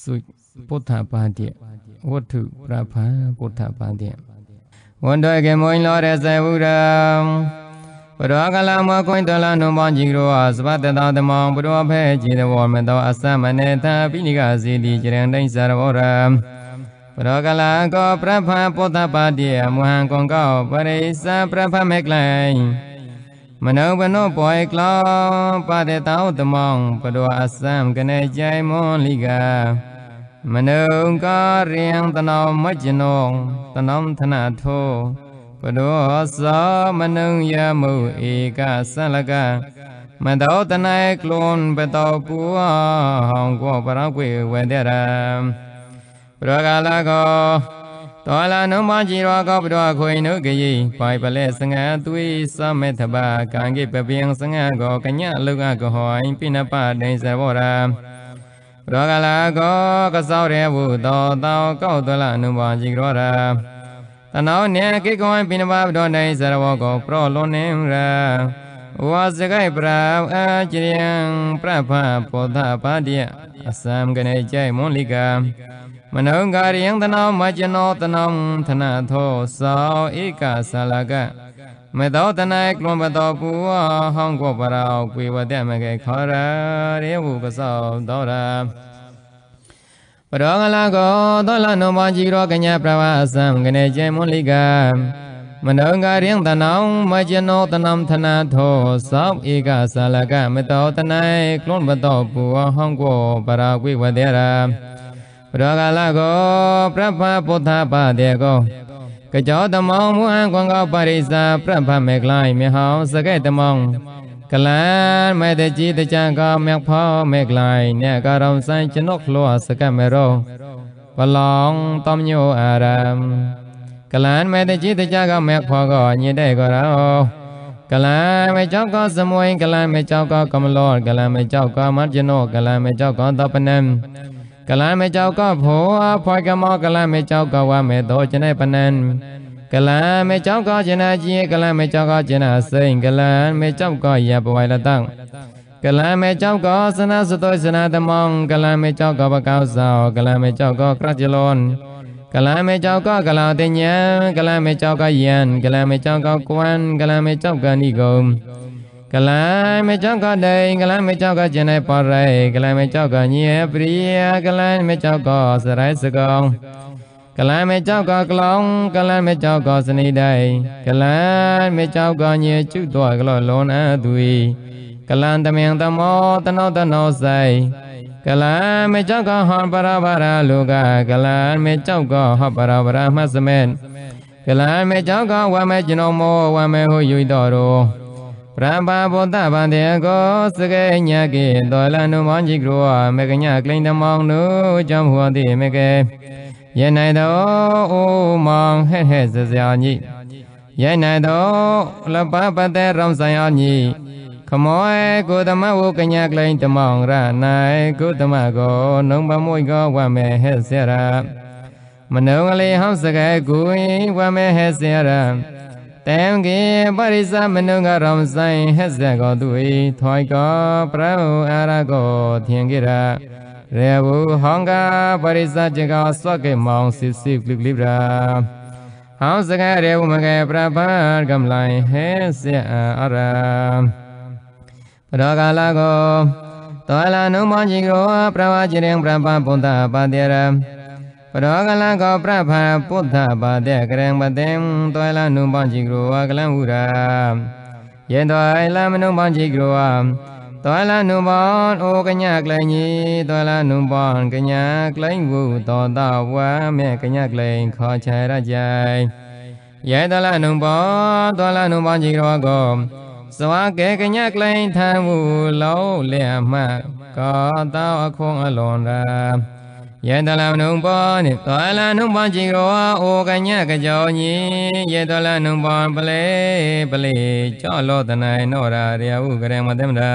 สุพุทธปาติวัตถุประภาพุทธปาติဝန်တော်ကေမွင်လောရဇဝုရံဘုရောကလမောကွင်တလနုမောကြီးကရောသဗ္ဗတတသမောဘုရောဖဲခြေတဝမတောအစမနေသာပိနိကစီတိကျရန်တိုင်းဇရဝရံဘုရောကလကောပြဖန်ပုဒ္ဓပါတိမဟံကွန်ကောပရိစ္ဆပြဖမေကလိုင်មនោវណោបយក្លោបតិតោតំងបដោអសាមកណេចៃមនលីកាមនោករៀងតណោមជ្ជនងតណំធនាធោបដោសមនុងយាមុឯកាសលកាមន្តោតណៃខ្លួនបតោពូហងគបរគិវេតរាប្រកាលកោတောလာနုံမကြီးရောကောပတော်ခွင်နုကကြီးပိုင်ပလဲစငါသွေးစမေသဘာကံကိပပင်းစငါကောကညလုကကဟောင်ပိနပဒိသဘောရာပရောကလာကောကစောရဲဝုတောတောကောက်တလနုံမကြီးရောရာတနောနေကိကောပိနပပတော်နိုင်စရဝကောပရောလွန်နေရာဝါစကိုက်ပရာအာကျရိယံပြဖဘောဓပါတိယအစံကနေကြိုင်မွန်လိကာမနောကာရိယံတနောမကျနောတနောသနသောသောဧကသလကမေသောတနကလွန်ပတောပူဝဟောင်းကောပရောကွေဝတမကေခောရရေဝုကသောသောရပရောငလကောသောလနုမောជីရောကညပြဝအစံကနေကျေမွန်လိကမနောကာရိယံတနောမကျနောတနောသနသောသောဧကသလကမေသောတနကလွန်ပတောပူဝဟောင်းကောပရောကွေဝတရာရောဂလာကိုပြပ္ပပုထပတေကိုកចោតមងមួអង្គងកបរិសាប្រភមេក្លៃមេហោសកេតមងកលានមេតជីតចង្កមៀងផោមេក្លៃអ្នកករំសែងចនុកលោសកមេរោបឡងតំញោអារមកលានមេតជីតចង្កមៀងផោកោញិតេករោកលានមេចោកោសមួយកលានមេចោកោកំលោកលានមេចោកោមត្តជនោកលានមេចោកោតបណំกลาเมเจ้าก็โผพอยกมอกลาเมเจ้าก็ว่าเมโตจะได้ปนันกลาเมเจ้าก็จะนาจีกลาเมเจ้าก็จะนาเสิงกลาเมเจ้าก็อย่าปวยละตั้งกลาเมเจ้าก็สนาสุโตสนาตมองกลาเมเจ้าก็ปะกาวสาวกลาเมเจ้าก็กระจิลนกลาเมเจ้าก็กลาตเญียนกลาเมเจ้าก็เย็นกลาเมเจ้าก็ควันกลาเมเจ้าก็นิกมကလံမေကြောင့်ကတိုင်ကလံမေကြောင့်ကကျင်တဲ့ပါရိုင်ကလံမေကြောင့်ကညီရဲ့ပရိယကလံမေကြောင့်ကစရိုင်းစကောင်ကလံမေကြောင့်ကကလောင်ကလံမေကြောင့်ကစနေတိုင်ကလံမေကြောင့်ကညီရဲ့ကျွတ်တော်ကလောလွန်အသူီကလံတမင်တမောတနောတနောဆိုင်ကလံမေကြောင့်ကဟောပရပါရလူကကလံမေကြောင့်ကဟောပရပါရမစမေကလံမေကြောင့်ကဝမေကျွန်တော်မောဝမေဟူယူတော်တော်ပရဘာဘောတဗန္တေကောစကေညကေတောလနုမောကြီးကရောမေကညကလိန်တမောင်နုကြောင့်ဟောတိမေကေယေနိုင်သောအိုမောင်ဟဲ့ဟဲ့စစရာညိယေနိုင်သောလပပတေရောင်ဆိုင်အောင်ညိခမောကုသမဝကညကလိန်တမောင်ရနိုင်ကုသမကောနုံပမွိကောဝမေဟဲ့စရာမနုံကလေးဟောင်းစကေကိုဝမေဟဲ့စရာတံခေပရိစ္ဆမနုကရံဆိုင်ဟဇကောသူေထွိုင်ကောပရဟုအာရကောသင်္ကေရရေဝဟောင်ကပရိစ္ဆจิตကောစဝကေမောင်စစ်စစ်ကလိပရာဟောင်းစကရေဝမကေပရပတ်ကမ္လိုင်ဟေစအာရပရောကာလကောတောလနုမောင်ကြီးကောပရဝจิตရင်ပရပပုန္တပါတေရံပရောကလံကောပြဖံပုဒ္ဓဘာတေကရံပတိံတောလနုပောင်းချိကရောဝကလံဟုရာယေတောလမနုပောင်းချိကရောဝတောလနုပောင်းဩကညကလင်ညီတောလနုပောင်းကညကလင်ဝုတောတဝမေကညကလင်ခောချေရကြိုင်ယေတောလနုပောင်းတောလနုပောင်းချိကရောကောစဝကေကညကလင်ထံဝုလောလျမကောတောအခွန်အလွန်ရာယတလနုံပောနိသောလနုံပောจิโกအိုကညကကြောညိယတလနုံပောပလေပလေကြောလောတနိုင်နောရာရယဟုကရမတမတာ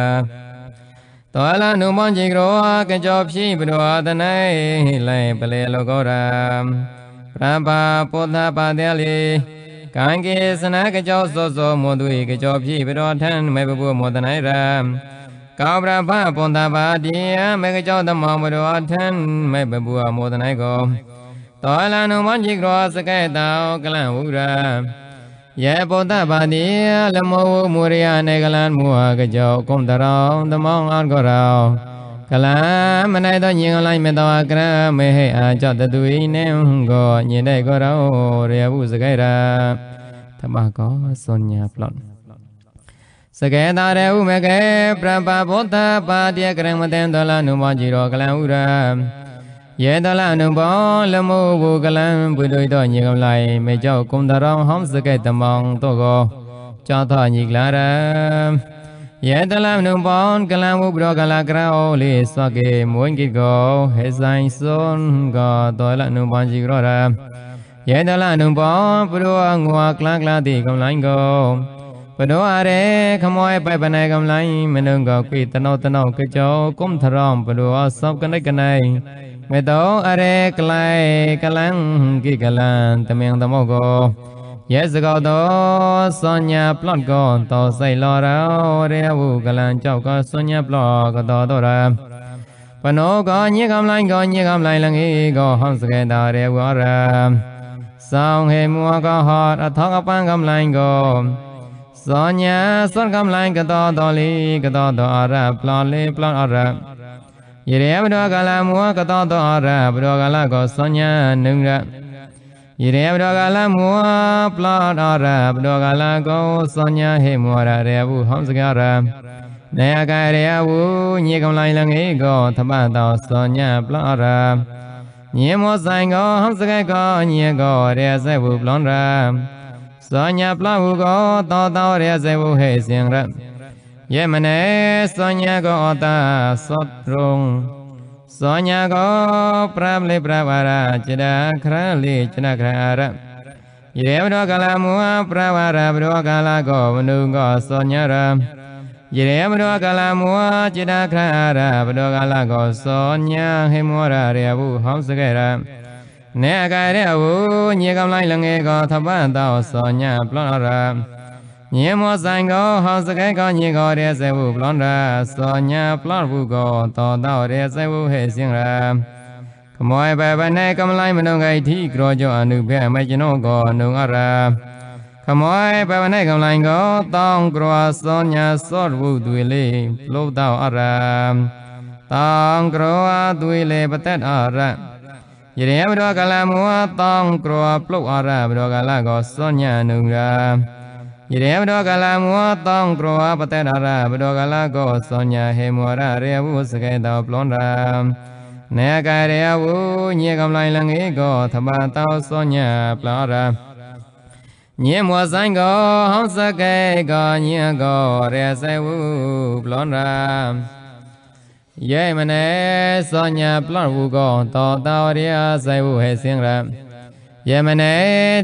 သောလနုံပောจิโกကကြောဖြိပရောတနိုင်လိုင်ပလေလောကောရာပရပါပုဒ္ဓပါတေလီကံကေစနာကကြောစောစောမွန်သူကကြောဖြိပရောထံမေဘဘုမောတနိုင်ရာကောပရဖပွန်တပါတိယမေကကြောသမမရောထန်မေပပူအမောတနိုင်ကိုတောလနုမကြီးကရောစကဲတောကလန်ဝုရာယေပုတ္တပါတိလမောဝမူရိယနေကလန်မူဟာကကြောကုံတရောင်သမောင်းအောင်ကရောင်ကလံမနိုင်သောညင်လိုက်မတော်ကရမေဟိအာကြောတသူဤနေကိုညင်တဲ့ကိုရောရေဘူးစကဲရာသမကောစောညာပလော့ Saketare umeke prapapota patia krematem dola numajiro kalamura Ye dola nubo lamu bu kalam pudui to nyi kam lai me cho kum tarong hom saketam bong to go cho tho nyi klara Ye dola nubo kalam bu bro kala krao li swake muin kit go he sain son go dola nubo jiro ra Ye dola nubo pudua ngua kla kla ti kam lai go បដោអរេខមយបៃបណៃកំឡៃមនុងកគិតណោតណោកិចោគុំធរំបដោអសពកណៃកណៃមេតោអរេក្លៃកលាំងគិកលានតមៀងតមោកោយេសកោតោសញ្ញាប្លន់កោតោសៃឡរោរាវុកលានចោកោសញ្ញាប្លកតោតរាបនោកោញិកំឡៃកោញិកំឡៃលងីកោហំសកេតារាវរៈសោហេមួកោហតអថកបង្កំឡៃកោဇောညာစံကမ္လိုင်းကတော်တော်လေးကတော်တော်အရပလောင်းလေးပလောင်းအရယေရေဘဒောကလမောကတော်တော်အရဘဒောကလကောဇောညာနုရယေရေဘဒောကလမောပလောင်းအရဘဒောကလကောဇောညာဟေမောရရေဘူးဟောင်းစကရနေကရေဝူညေကမ္လိုင်းလငေကောသပတော်ဇောညာပလောင်းအရညေမောဆိုင်ကောဟောင်းစကကောညေကောရေဇေဘူးပလောင်းရာစောညာပလဟုကောသောသောရေစေဝဟေစင်ရယေမနေစောညာကောတာသောရုံစောညာကောပရမလိပရဝရจิตာခရလိจิตာခရရယေဝရောကလမူဟပရဝရပရောကလကောမနုကောစောညာရယေရမရောကလမောจิตာခရရပရောကလကောစောညာဟိမောရရေဘူးဟောင်းစကရနေအကရဲအဝညေကောင်လိုက်လငယ်ကောသပန်သောစောညပလွန်ရညေမောဆိုင်ကောဟောစကဲကောညေကောရဲစေဝပလွန်ရစောညပလွန်ဘူးကောသောတော်ရဲစေဝဟဲ့စင်ရကမောဘဘနဲ့ကမလိုက်မနုံကိုင်တိကရောကြောအနုဘဲမကျွန်တော်ကောနုံအရခမောဘဘနဲ့ကမလိုက်ကောတောင်းကရောစောညစောဘူးသွေလေးပလုတ်တော်အရတောင်းကရောသွေလေးပသက်အရยเดียบดวกลามัวตองกรัวปลุกอราบดวกลาก็สญญานุรายเดียบดวกลามัวตองกรัวปเตนาราบดวกลาก็สญญาเฮมัวราเรียบุสเกตาปลนราเนกายเรียบุเนียกำไลลังเอก็ทบาเตาสญญาปลาราเนียมัวสังก็ห้องสเกก็เนียก็เรียเซวุปลนราយេមណេសញ្ញាប្លន់វូកោតតោរិយាសៃវុហេសិងរៈយេមណេ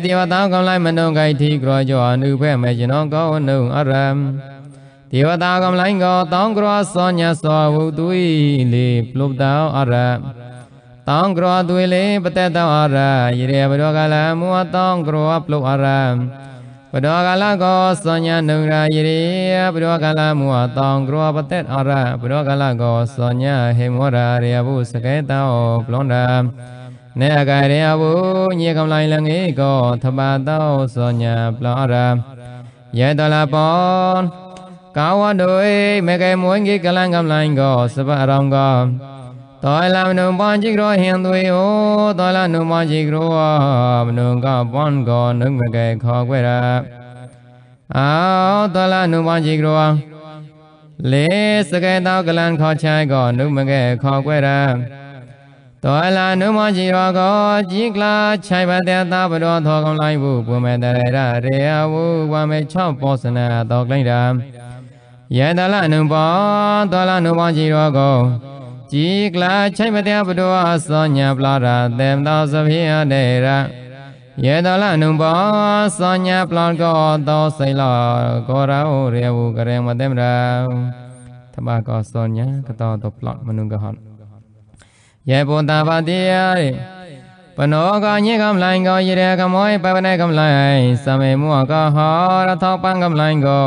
ទេវតាកំឡៃមនុងកៃធីក្រយោអនុភេមេជិនងកោនុងអរំទេវតាកំឡៃកោតងក្រសញ្ញាសវុទុយលីព្លុបតោអរៈតងក្រទុយលីបតេតោអរៈយិរិយបរោកាលមោតងក្រព្លុបអរៈปดกาลก็สัญญาหนึ่งรายเรียปดกาลมัวตองกรัวประเทศอระปดกาลก็สัญญาเหมัวราเรียบุสเกตาปลอนดาเนกายเรียบุเนยกำไลลังเอก็ทบาเต้าสัญญาปลอนดายายตลาปอนกาวด้วยเมกามวยกิกำลังกำลัก็สบารองก็သောလမနုပန်จิกရောဟင်သွေဩသောလနုမจิกရောမနုကပွန်ကောနုငကေခောကွဲရာအာသောလနုပန်จิกရောလေစကေတောကလန်ခောချိုင်ကောနုမကေခောကွဲရာသောလနုမจิရောကောจิกလာချိုင်ပတေသာဘရောသောကောင်းလိုက်ဘူးပွမေတရရရေအဝုဝမေ6ပောစနာတော်ကလိုက်ရာယေတလနုပောသောလနုပန်จิရောကောจีกลาใช้มาเทียบดัวสัญญาปลาระเต็มดาวสพียเดระเยดละนุบอสัญญาปลาก็ดาวใส่ลอก็เราเรียวุกเรียงมาเต็มเราทบากอสัญญาก็ต่อตบหลอดมนุกหอนเยปุตตาปฏิยาริปนโกยิกำลังก็ยีเรียกมวยไปไปในกำลังสมัยมัวก็หอระทอกปังกำลังก็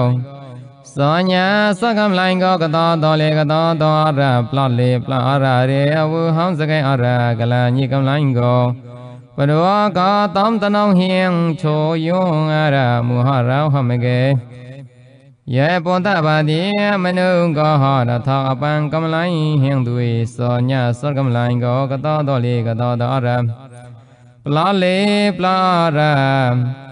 သောညာစကမလိုင်ကောကတောတော်လေကတောတော်အရပလလေပလအရရေအဝဟောင်းစကဲအရကလညိကမလိုင်ကောပရဝကာတံတနောင်းဟင်ချိုယုံအရမူဟရောဟမကေယေပွန်တပါတိမနုကောဟရထအပံကမလိုင်းဟင်သွေသောညစကမလိုင်ကောကတောတော်လေကတောတော်အရပလလေပလအရ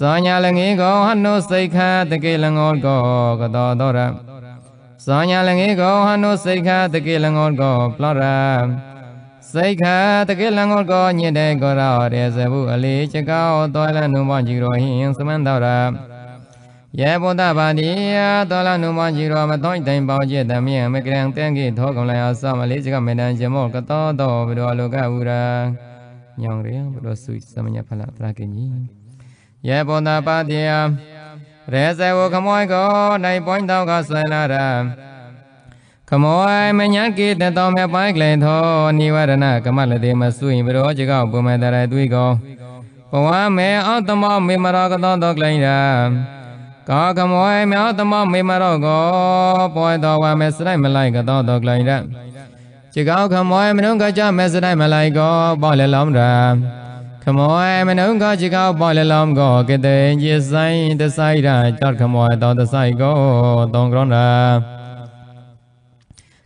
ဇောညာလငေကောဟနုစိတ်ခာတကေလငောကောကတောတော်ရဇောညာလငေကောဟနုစိတ်ခာတကေလငောကောပလရစိတ်ခာတကေလငောကောညိတေကောရောရေဇဘုအလေးချကောတောလနုမောကြီးရောဟိယံသမန္တောရယေဘုဒ္ဓဗာတိယတောလနုမောကြီးရောမတောတိုင်ပေါจิตတမြင်မကရံတန်ကိသောကံလယအစမလေးချကမေတံဇမောကတောတော်ဘရောလောကဝုရာညောင်ရေဘရောစုစမညဖလတရကိညိယေပုဏ္ဏပတိယရေဇဝခမွိုင်းကိုနိုင်ပွိုင်းတောကဆွေလာရခမွိုင်းမညာကိတတော်မြပိုင်းကလင်သောနိဝရဏကမလတိမဆုရင်ဘရောจิกောပုမေတရသွေကောပဝံမေအောတမောမေမရောကသောတောကလိန်ရာကောကမွေမြောတမောမေမရောကိုပွိုင်းတော်ဝမေစလိုက်မလိုက်ကတော့တော်ကလိုင်ရจิกောခမွေမနုံကကြမေစလိုက်မလိုက်ကိုပေါ့လေလုံးရာขโมยมนุษย์ก็จิกเอาปล่อยล้อมก็เกเตงยิสัยตะไซราจอดขโมยต่อตะไซก็ตรงกรอนรา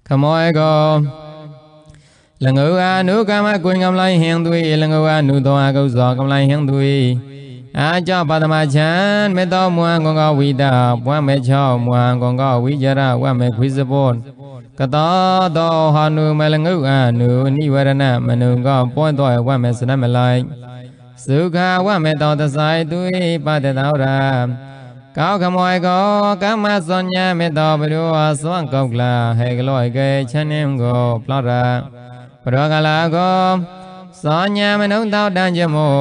ขโมยก็လငဝအနုကမကွင်ကမလိုက်ဟင်သွေးလငဝအနုသောအကုသောကမလိုက်ဟင်သွေးအာကြပါဒမချံမေတောမွန်ကောဝိတာပွမ်းမေချောမွန်ကောဝိကြရဝတ်မေခွေစဘောကတာတောဟာနုမလငုအာနုအနိဝရဏမနုကောပွင့်တော်ဝတ်မဲ့စနမလိုက်စုခဝတ်မဲ့တော်သဆိုင်သူဤပတတောရာကောကမောကောကမ္မစောညမေတ္တောဘရုဝစွန့်ကောက်လာဟေကလောကေချန်နင်းကိုပလရာပရောကလာကောစောညမနုတောတန်ချမော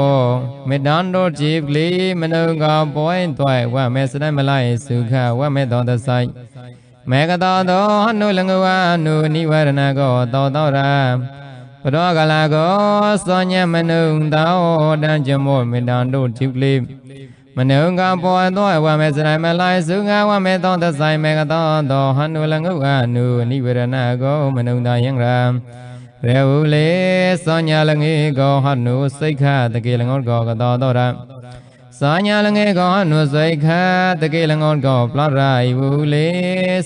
မေတ္တန်တို့ជីကလီမနုကောပွင့်တွဲဝတ်မဲ့စနမလိုက်စုခဝတ်မဲ့တော်သဆိုင်မေကတောသောအနုလငဝအနုနိဝရဏကောတောသောရာပရောကလာကောသောညမနုသောတံကျမောမေတ္တံတို့ဓိပလိမနုကပေါ်သောဝမေစရိုင်မလိုင်စုငါဝမေသောသဆိုင်မေကတောသောဟနုလငုအနုနိဝရဏကောမနုသာယံရာရေဝုလေသောညလငေကောဟနုစိတ်ခတကေလငောကောကတောသောရာစာညာလငယ်ကောနုစိခာတကေလငောကောပလရာယဝူလေ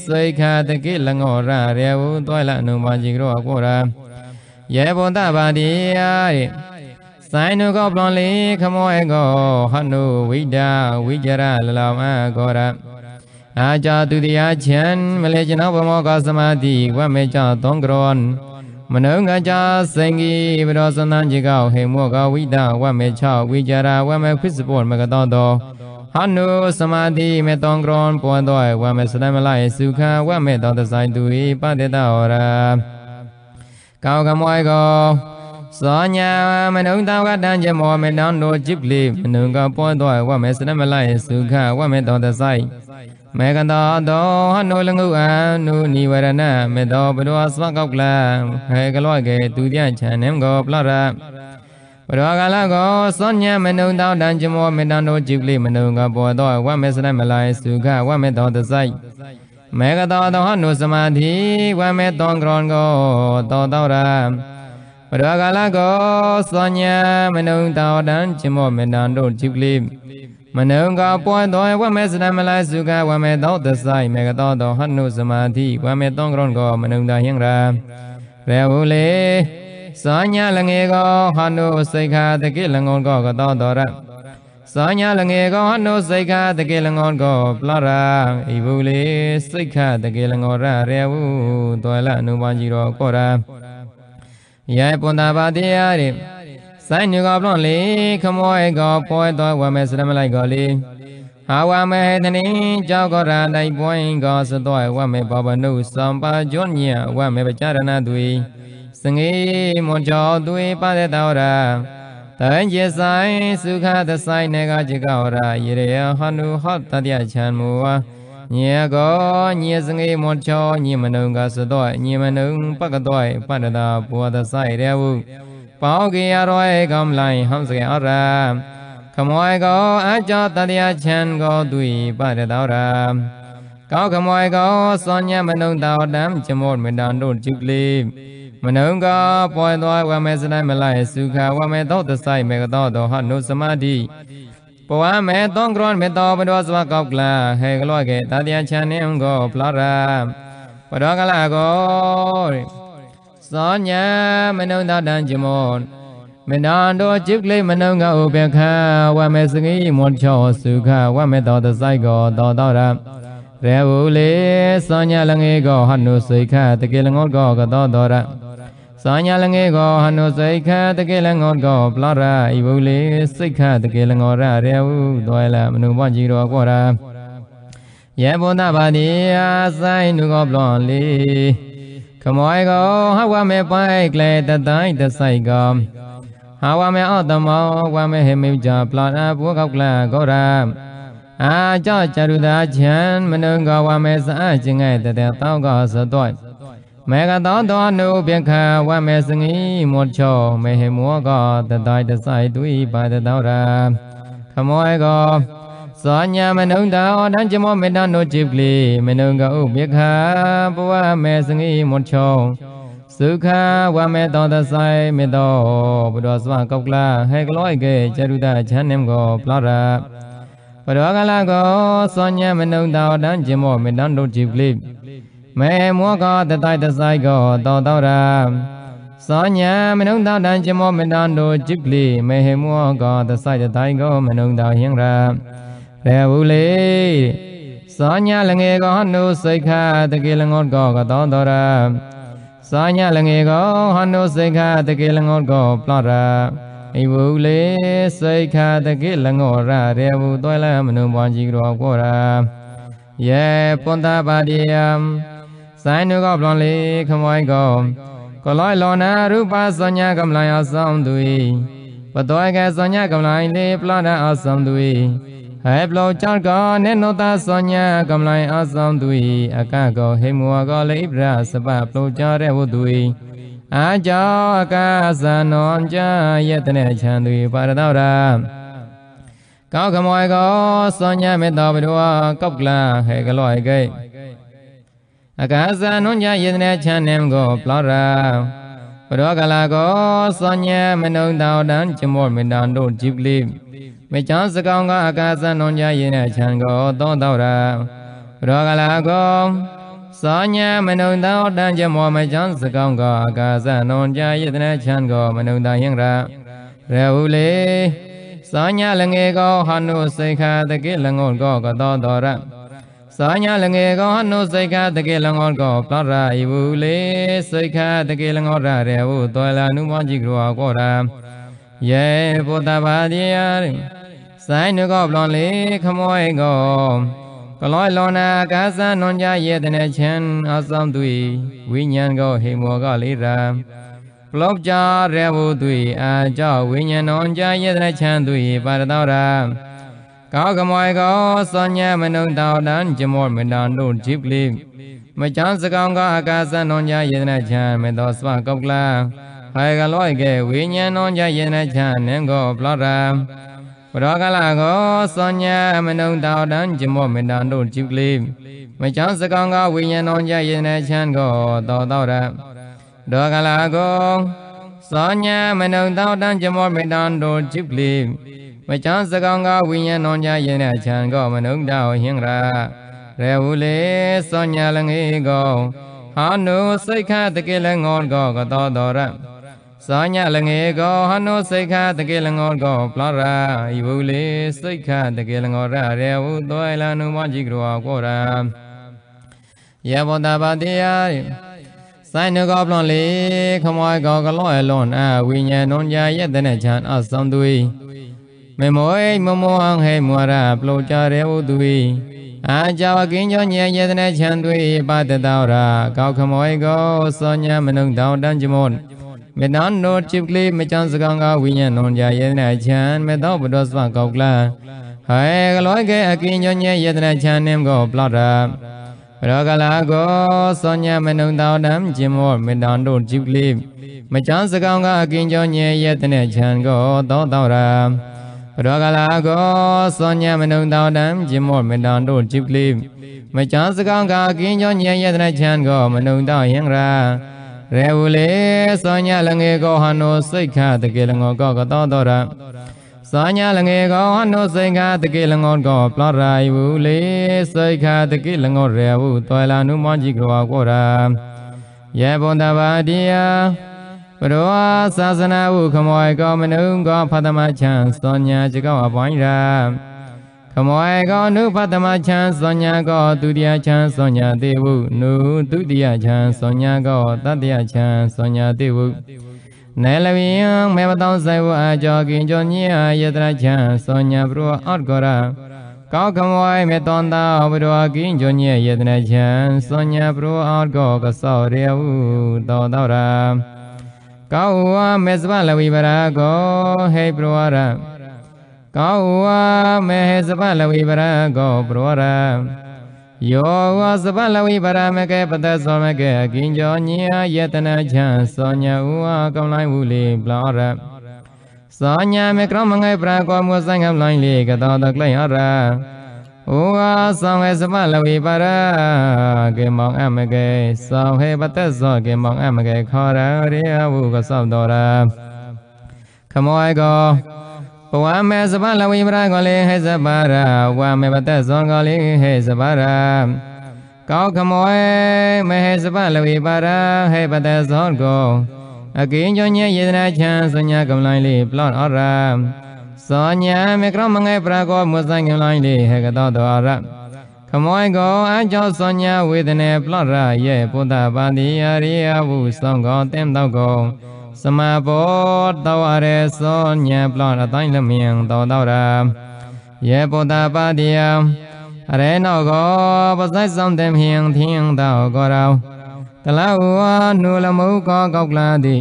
စိခာတကေလငောရရေဝူတွိုင်လနုမကြီးကရောကောရာယေဘွန်တဗန္တိယေဆိုင်နုကောပလွန်လေခမောဧကောဟနုဝိဒာဝိကြရလလောင်အကောရာအာဇာတုတိယချံမလေကျွန်ောဘမောကသမာတိဝမေချသောကရောမနုငါကြစင်ကြီးဘရောစန္ဒံကြီးကောဟေမောကဝိဒဝတ်မေ6ဝိကြရာဝတ်မေခွစ်စပေါ်မကတော်တော်ဟနုသမာတိမေတောင်ကရွန်ပွန်တော်ဝတ်မေစတမလိုက်စုခံဝတ်မေတော်တဆိုင်သူဤပတေတဟောရာကောကမွိုင်ကောစောညာမနုတောကတံချမောမေတောင်တို့จิตလေးမနုကပွန်တော်ဝတ်မေစတမလိုက်စုခံဝတ်မေတော်တဆိုင်မေကတောတောဟနုလငုအံနုနိဝရဏမေတောဘဒဝစမကောက်ကလံဟေကလောကေသူပြချန်နံကိုပလရပရောကလကောသောညမနုံတောတံဇမောမေတ္တံတို့จิตလိမနုံကဘောသောဝမေစရမလိုင်စုခဝမေတောတစိုက်မေကတောတောဟနုစမာဓိဝမေတောကရောကောတောတောရပရောကလကောသောညမနုံတောတံဇမောမေတ္တံတို့จิตလိမနုံကပွားတော်ဝမေစနမလစုကဝမေသောသဆိုင်မေကသောတော်ဟနုစမာတိဝမေသောကရုံကောမနုံတာယင်ရာရေဝလေစောညာလငေကောဟနုစိတ်ခာတကိလငုံကောကသောတော်ရစောညာလငေကောဟနုစိတ်ခာတကိလငုံကောပလရာဤဝလေစိတ်ခာတကိလငောရရေဝတော်လအနုပန်ကြီးတော်ကောရာယေပွန်တာပါတိယရေစိုင်းညောပလွန်လေခမောဧကောပောသောဝမေစရမလိုက်ကောလေဟာဝမေသနိကြောက်ကောရာတိုက်ပွင့်ကောသသောဝမေဘဘနုစံပါဇွန်ညဝမေပကြရဏသွေစငေမွန်ကြောသွေပသတောရာတန်ကျဆိုင်စုခသဆိုင်နေကจิกောရာယေရဟနုဟောတတယချံမူဝါညေကောညေစငေမွန်ချောညေမနုံကသသောညေမနုံပကသောပတတာဘောသဆိုင်ရေဝုปาากีอรวอยกำไลหมสเกอรามขโมยก็อาจจะตาเดียเชนก็ดุยปาเดตารามก็ขโมยก็สัญญามนุษงดาวดำจมดไมนดันดูดจุกลีมนุษงก็ปล่อยตัวว่าไม่สนายไม่ไหลสุขาว่าไม่ต้องตัดใส่ไม่ก็ต้องต่อหันนุสมาราปว่าแม่ต้องกรอนไม่ต่อปดวสวากอบกลา ให้กลัวเกตาเดียเชนเองก็พลาราปดวกลาโก้စောညံမနုဿတံจิမောမနန္တောจิกလိမနုငါဥပခံဝမေစငိမောချောစုခဝမေတောသဆိုင်ကောတောတောရရေဝူလေစောညလငေကောဟနုစိခတကေလငောကောကတောတောရစောညလငေကောဟနုစိခတကေလငောကောပလရဤဝူလေ စိခတကေလငောရရေဝူတောလမနုမောကြီးရောကောရာယေဘုဒ္ဓဘာတိအဆိုင်နုကောပလွန်လီขโมยก็หาว่าไม่ไปไกลตะตายตะไสก็หาว่าไม่อ้อตะมอว่าไม่เห็นมิวจาปลอดอาบัวกอกลาก็รามอาเจ้าจารุดาฉันมนุษย์ก็ว่าไม่สะอาดจึงไงแต่แต่ต้องก็สะด้วยแม้ก็ต้องตัวนูเพียงข้าว่าแม่สงีหมดโชไม่เห็นมัวก็แต่ตายแต่ใส่ดุยไปแต่เต่ารามขโมยก็သောညာမနုံတာအောတံကျမောမေတ္တနောจิตကလေးမနုံကဥပိခာပဝမေစငိမွန်ချောสุขาวะเมตตตสายเมตโตปุโรสวะกอกลาเฮกลอยเกจรุตะฉันเนมโกปลาระပရောကလကောစောညမနုံတောတံကျင်မောမေတ္တတို့ကြည်ကလေးမေမောကတတိုက်တဆိုင်ကောတောတောရာစောညမနုံတောတံကျင်မောမေတ္တတို့ကြည်ကလေးမေမောကတဆိုင်တတိုင်းကောမနုံတောဟင်ရာလေဘူးလေစောညာလငယ်ကောနုစိတ်ခတကေလငောကောကတောတော်ရာစောညာလငယ်ကောဟနုစိတ်ခတကေလငောကောပလောရာဣဝုလေစိတ်ခတကေလငောရာရေဘူးတွဲလမနုဘွန်ကြီးကောကောရာယေပွန်တာပါတိယံစိုင်းနုကောပလွန်လေခမွိုင်းကော ကလောလောနာရူပစောညာကမလယအောင်သူဤပတောကစောညာကမလိုင်းလေပလနာအောင်သူဤဟဲ့ပလောကြံကောနေနောတာစောညာကမ္လိုင်အဆောင်သူဤအကကောဟိမောကောလိပရစပပလောကြရဲဝသူဤအာကြောအကသနောကြယတနေချံသူဤပါရတောရာကောကမွေကောစောညာမေတ္တာဘဒဝကောက်ကလဟေကလောဧကေအကသနောကြယတနေချံနေမကောပလောရာဘရောကလာကောစောညာမနုံတောတံချမောမေတ္တာတို့ជីပလိမေချောင်းစကောင်ကအကာသနွန်ကြရင်နဲ့ခြံကိုသောတော်ရာရောကလာကောသောညာမနုံသောတန်ချမောမချောင်းစကောင်ကအကာသနွန်ကြရတနာခြံကိုမနုံသာယင်ရာရဟုလေသောညာလငယ်ကောဟနုစိခာတကိလငုံကောကသောတော်ရာသောညာလငယ်ကောဟနုစိခာတကိလငုံကောပရာဤဘူးလေစိခာတကိလငောရရဟုတော်လာနုမောကြည်ကော ကောရာယေဘုဒ္ဓဘာတိယဇိုင်းနုကောပလွန်လေခမောဧကောကလောလောနာကာသနွန်ကြယေတနေချံအဆောင်သွေဝိညာဉ်ကောဟိမောကလေရာပလောကြရေဝုသွေအာကြောဝိညာဉ်နွန်ကြယေတနေချံသွေပါရတောရာကောကမောကောစောညမနုတောတံဇမောမန္တန်တို့ဂျိပလိမချမ်းစကောင်ကအကာသနွန်ကြယေတနေချံမေသောစွာကောကလာဟေကလောဧကေဝိညာဉ်နွန်ကြယေတနေချံနင်္ဂောပလောရာဘရောကလကောစောညံမနုံတောတံဂျမောမေတ္တံတို့ကျုကလေးမချောင်းစကောင်ကဝိညာဉ်တော်ကြရင်နဲ့ချမ်းကောတောတော်ရဒောကလကောစောညံမနုံတောတံဂျမောမေတ္တံတို့ကျုကလေးမချောင်းစကောင်ကဝိညာဉ်တော်ကြရင်နဲ့ချမ်းကောမနုံတောဟင်္ဂရာရေဝူလေစောညံလငေကောဟာနုစိတ်ခတကေလငောကောကတောတော်ရဇောညလငေကောဟနုစိတ်ခတကေလငောကောပလရာဤဝုလေစိတ်ခတကေလငောရရေဝုသွေလနုမကြီးကရောကောရာယေဘောတပါတိယစိုင်းနုကောပလွန်လေခမောကောကလောအလွန်အဝိညာဉ်နုံညာယတနေချန်အဆောင်သွေမေမောမမောဟံဟေမောရပလောကြရေဝုသွေအာကြဝကင်းကြောညေယတနေချန်သွေပတတောရာကောက်ခမောကောစောညာမနုံတောင်းတန်ချမောမေတ္တာနောจิตကလေးမကြံစကံကဝိညာဉ်နောညာယေနာချံမေတ္တာဘုဒ္ဓစဝကောက်ကလဟေကလောကေအကိညညေယေနာချံနိမကောပလတရာဘရောကလာကိုသောညမနုံတောတံဂျင်မောမေတ္တာနောจิตကလေးမကြံစကံကအကိညညေယေနာချံကောသောတောရာဘရောကလာကိုသောညမနုံတောတံဂျင်မောမေတ္တာနောจิตကလေးမကြံစကံကအကိညညေယေနာချံကောမနုံတောယင်္ဂရာရေဝလေစောညလငေကောဟနုစိတ်ခတကေလငောကောကတောတော်ရစောညလငေကောဟနုစိတ်ခတကေလငောကောပလရာယဝလေစိတ်ခတကေလငောရေဝသွေလာနုမောကြီးကောကောရာယေဘုန်တဗာတိယပရောသာသနာဝုခမောကောမနုကောဖတမချံစောညဇေကောအပိုင်းရာခမောဧကောနုဖတမချံစောညာကောဒုတိယချံစောညာတိဝုနုဒုတိယချံစောညာကောတတိယချံစောညာတိဝုနယ်လဝိယံမေဘတောင်းဆိုင်ဝအကြောကင်ကြောညိအယတရချံစောညာပရောအော့ကောရကောကမဝိမေတောန္တာဘုရောကင်းဂျွန်ညေယတနချံစောညာပရောအော့ကောကဆောရေဝုတောတော်ရာကောဝမေစဗလဝိပရာကောဟေပရောရာကောဝါမေစပလဝိပရကောပရောရယောဝစပလဝိပရမကေပတသောမကေအကင်ကြောညေယတနာချံစောညဥဝကောင်းလိုက်ဝူလီပလောရစောညမေကရမငေပရကောမောစံကံလိုင်းလီကတောတကလိုင်းအရဩဝါဆောင်ဟေစမလဝိပါရကေမောင်အမကေဆောင်ဟေပသက်သောကေမောင်အမကေခေါ်ရရေအဝုကသောတော်ရခမောအေကောဝါမေစပလဝိပရာကောလေဟေစပါရာဝါမေပတဇောကောလေဟေစပါရာကောခမောမဟေစပလဝိပါရာဟေပတဇောကောအကင်းညညယေဒနာချံစညာကမလိုင်းလေးပလော့အော်ရာစောညာမေကရမငယ်ပရာကောမွဆိုင်ကမလိုင်းလေးဟေကတော်တော်ရာခမောကောအကြောစောညာဝေဒနေပလော့ရာယေပုဒ္ဓပါတိအရိယဝုစောကောတင်တော့ကောสมาโพตวะเรโสญะปลอระตัยละเมียงตอตอระเยปุตตาปาติยาအရေနောကောပဇိုက်ဆောင်တဲ့မြင်သင်တောကောရောတလဝါနုလမုကောကောက်လာတိ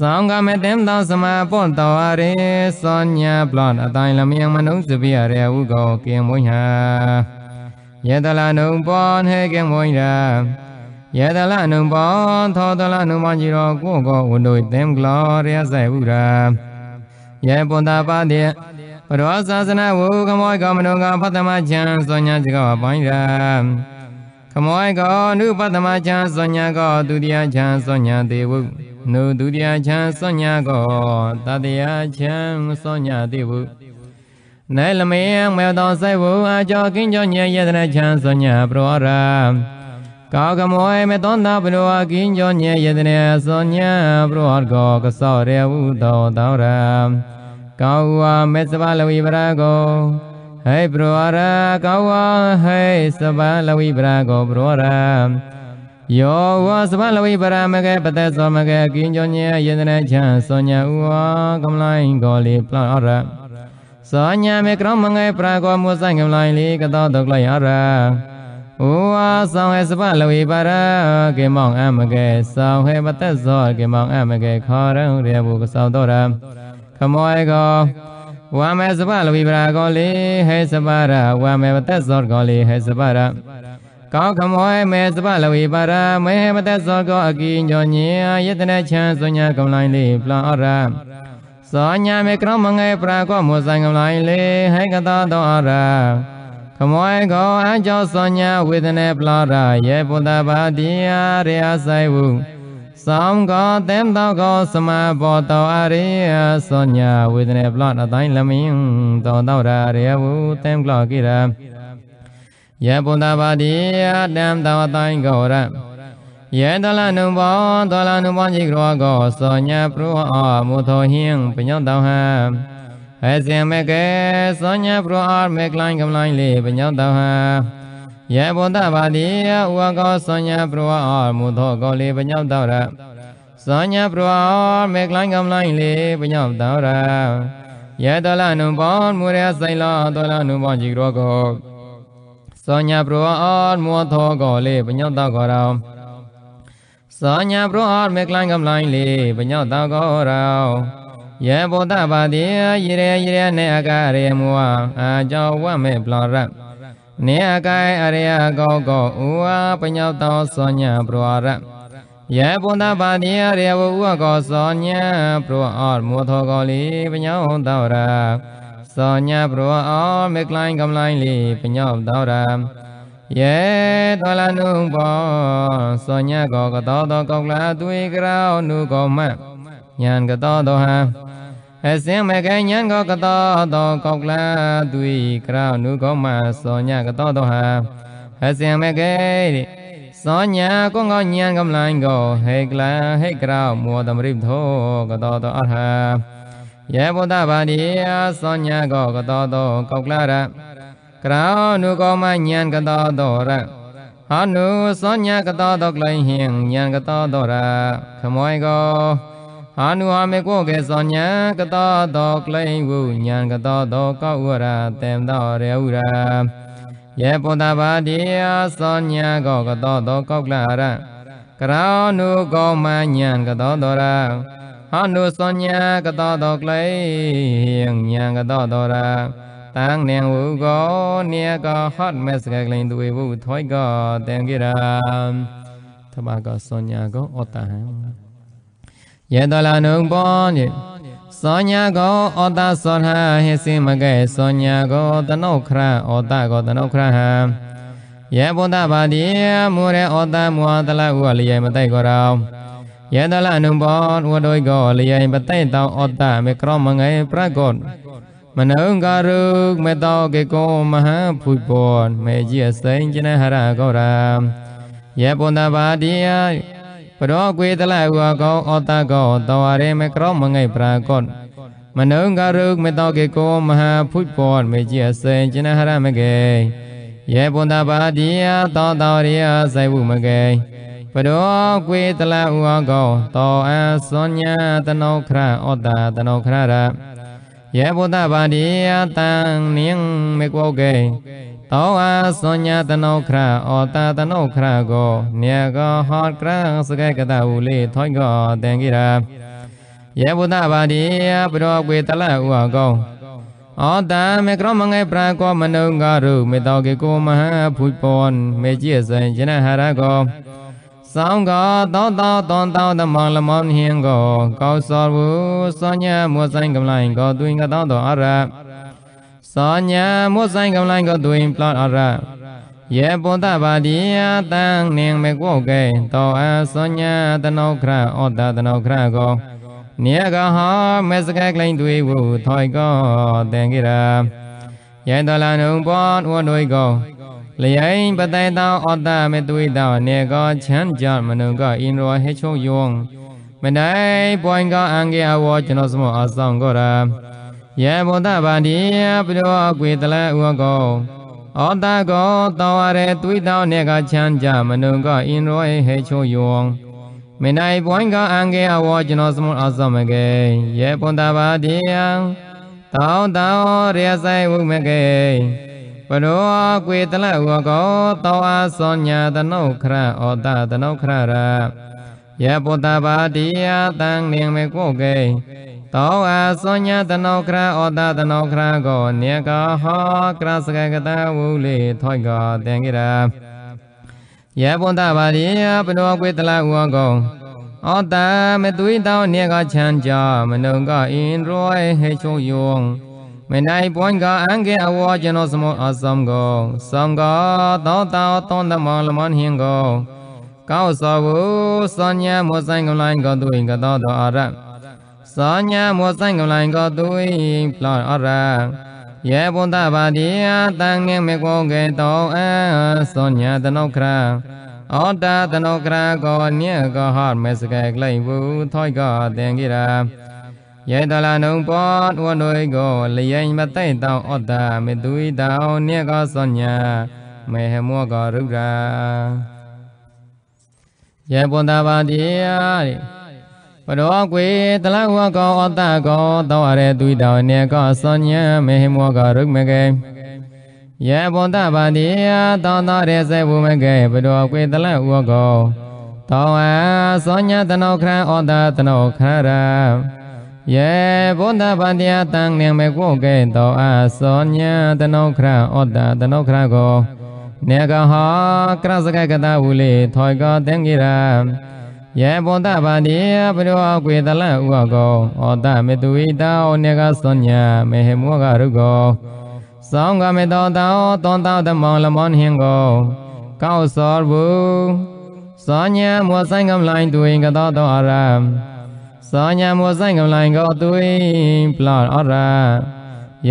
သံဃမေတ္တံသောစမပွန်တော်အရေသောညာပလန်အတိုင်းလမြင်မနုစပိရရေဝုကောကင်မွိညာယေတလနုံပွန်ဟေကင်မွိညာယတလအနုပောသောတလအနုမကြီးရောကိုကောဝန္တို့သင်္ဂလောရယဆိုင်ဥရာယေပွန်တာပါတိပရောသာစနဝုခမောကမနုကဖတမချံဇောညာဇကဝပိုင်းရာခမောကောနုဖတမချံဇောညာကောဒုတိယချံဇောညာတေဝုနုဒုတိယချံဇောညာကောတတိယချံဇောညာတေဝုနယ်လမေယံမေတောဆိုင်ဝုအာကြောကင်းကြောညေယတနာချံဇောညာပရောရာကာကမောဟေမသောတာဘရဝကိညောညေယတနေသောညံဘရဝကောကသောရေဝုသောတောရံကောဝါမေစဗလဝိပရကောဟေဘရဝရကောဝါဟေစဗလဝိပရကောဘရဝရယောဝါစဗလဝိပရမကေပတသောမကေကိညောညေယတနေချံသောညံဥဝကမလိုင်းကောလီပလောရသောညံမေကရောမငေပရကောမောဆိုင်ကမလိုင်းလီကသောတုကလယရာဩဝါဆောင်ဟေစပလဝေပါရကေမောင်အမကေဆောင်ဟေပသက်ဇောကေမောင်အမကေခောရံရေဘုကဆောင်တော်ရခမောဧကောဝါမေစပလဝိပရာကောလေဟေစပရဝါမေပသက်ဇောကောလေဟေစပရကောခမောမေစပလဝိပါရမေပသက်ဇောကော အကိညောညေယတနချံဇညာကမလိုင်းလေပလံဩရဇောညာမေကရမငေပရာကောမောဇံကမလိုင်းလေဟေကတောတောဩရခမွေကောအကြောစောညာဝေဒနေပလာရယေဘုဒ္ဓဘာတိယရေအဆိုင်ဝုသံဃောသင်္တောကောစမဘောတောအရိယစောညာဝေဒနေပလနတိုင်းလမင်းတောတောရာရေဝုသင်္ကလကိရယေဘုဒ္ဓဘာတိယတံတောအတိုင်းကောရယေတလနုဘောတလနုဘောကြီးကရောကောစောညာပရောအမုထောဟိယံပညောတောဟံအစင်မကဲစောညာပရောအာမေကလိုင်းကမလိုင်းလေးပညောတောဟံယေဘုဒ္ဓဘာတိဥဝကောစောညာပရောအာမုသောကောလေးပညောတောရ စောညာပရောအာမေကလိုင်းကမလိုင်းလေးပညောတောရယေတလနုပောမူရဆိုင်လောတလနုပောជីရောကောစောညာပရောအာမုသောကောလေးပညောတောကောရောစောညာပရောအာမေကလိုင်းကမလိုင်းလေးပညောတောကောရောယဘောတပါတိယရေယရေနေအကရေမောအာကြောဝမေပလောရနေအကအရေအကောကောဥဝပညောတောသောညပရောရယဘောတပါတိယရေဝဥဝကောသောညပရောအမောသောကောလီပညောတောရသောညပရောအမေကလိုင်းကမလိုင်းလီပညောတောရယေတောလနုဘောသောညကောကတောတောကောကလာသွေကရောနုကောမတ်ညာကတောသောဟံအစင်မကညာကောကတောသောကောက်လာသွိကရနုကောမသောညာကတောသောဟံအစင်မကတိသောညာကောကောညာကမလိုင်းကောဟေကလဟေကရမောသမရိပသောကတောသောအရဟံယေဘုဒ္ဓဗာတိသောညာကောကတောသောကောက်လာရကရနုကောမညာကတောသောရဟောနုသောညာကတောသောကလိုင်းဟင်ညာကတောသောရခမောယကောအာနုဟာမေကောကေသောညံကတောတောကလိဝုညံကတောတောကောဝရတေမတောရေဥရာယေပုတ္တဗာတိယသောညံကောကတောတောကောကလရကရောနုကောမညံကတောတောရာဟနုသောညံကတောတောကလိညံကတောတောရာတံနေဝုကောနေကောဟတ်မက်စကကလိန်သွေဝုထွိုက်ကောတံကိရာသမကောသောညံကောဩတဟံယတလနုပောညစောညာကောဩတသောထဟိစိမကဲစောညာကောတနုခရဩတကောတနုခရဟံယေဘုဒ္ဓဘာတိမူရေဩတမောတလဥလျေမတိုက်ကောရောယေတလနုပောဝဒိကောလျေမတိုက်တောဩတမေကရောမငေပြကောမနုံကာရုမေတောကေကောမဟံဖုဘောမေကြီးအစိဉ္ဇနဟရကောရာယေဘုဒ္ဓဘာတိယបរោគេតលវកោអតកោតវរេមក្រមងៃប្រាកតមនងការឹកមេតកេកោមហាភុជពរមេជាសេចនហរមកេយេបុណ្ដបាឌីយតតរិយសៃវុមកេបរោគេតលវកោតអសញ្ញាតនោក្រអតតនោក្ររយេបុណ្ដបាឌីយតាំងនាងមេកោកេသောဝါစောညာတနောခရဩတာတနောခရကိုမြေကောဟောကရစကကတဝူလေထောကောတန်ကိရာယေဘုဒ္ဓဘာတိပရောကွေတလဥဝကောဩတာမေကရမငေပြကောမနုံကရုမေတောကေကိုမဟာဖူပွန်မေจิตစံယနဟာရကောသောင်းကသောသောသွန်သောသမလမောင်ဟင်ကိုကောသောဝုစောညာမောဆိုင်ကမလိုင်ကိုတွင်ကသောတော်အရစောညာမွတ်ဆိုင်ကံလိုင်းကိုသွင်းပလော့အရယေပုဒ္ဓဗာတိယတန်နင်မေကောကေတောအစောညာတနောခရဩတတနောခရကောနိယကဟောမေစကကလိန်သွေဝုထိုင်ကောတင်ကိရာယံတလနုံပောဝနွိကောလယိပတိတောဩတမေသွေတောနေကောချမ်းကြမနုကဣန္ဒြောဟေချုံယောမနိုင်ပွိုင်ကအံကေအဝောကျွန်တော်စမောအဆောင်ကောရာယေဘောတဗာတိပရောအကွေတလဥကောဩတကောတောဝရေသွိတောင်းနေကချမ်းကြမနုကောဣန္ဒြောဟေချိုယောမေနൈပွိုင်းကအံကေအဝောကျွန်တော်စမုအသမကေယေဘောတဗာတိယံတောင်းတောရေဆိုင်ဝုမကေပရောအကွေတလဥကောတောအာသောညာတနုခရဩတတနုခရရယေဘောတဗာတိယတံနေမေကိုကေသောအသောညတနောကရဩတတနောကရကိုနေကဟောကရစကကတဝုလေထွိုက်ကတင်ကြရာယေဘွန်တပါရိယဘနောကွေတလဥောကုံဩတမသွိတောင်းနေကချမ်းကြမနုံကဣန္ဒြောဟေချုံယုံမနိုင်ပွင့်ကအင်္ဂေအဝေါ်ကျွန်တော်စမောအစံကိုစံကသောတောသွန်တမောလမန်ဟင်ကိုကောက်စောဝုစောညမောဆိုင်ကလိုင်းကတို့င်ကတော်တော်အရတ်ဇောညာမောဆိုင်ကလိုင်ကောသူဤဖလောအရာယေဘုဒ္ဓဗာတိယတန်ငင်မေကောကေတောအဇောညာတနောခရာဩတာတနောကရာကောညေကောဟမေစကေကလိဝုထောိကောတင်ကိရာယေတလနုံပောတဝနွေကိုလျိင်မသိတောင်ဩတာမေသူဤတောင်ညေကောစောညာမေဟမောကောရုဒ္ဓယေပွန်တာပါတိယပရောကွေတလဟောကောအတကောသောရတုတောင်နေကောစောညံမေမောကရုမကေယေဘွန်တဗန္တိယသောသောရေစေဝမကေပရောကွေတလဟောကောသောအစောညတနောခရံဩတတနောခရံယေဘွန်တဗန္တိယတံနေမေကိုကေသောအစောညတနောခရံဩတတနောခရကောနေကဟောကရစကကတဝုလေထောကသင်္ကိရာယေပုတ္တဗာတိဘရောကွေတလံဥောကောဩတမေတုဝိတာဩနေကသောညာမေဟမောကရုကောစောင်းကမေတောတောတောတောတမောလမောနဟင်ကောကောစောဘူစောညာမောဆိုင်ကမလိုင်းတွင်ကတောတောအရံစောညာမောဆိုင်ကမလိုင်းကောတွင်ပလောအရံ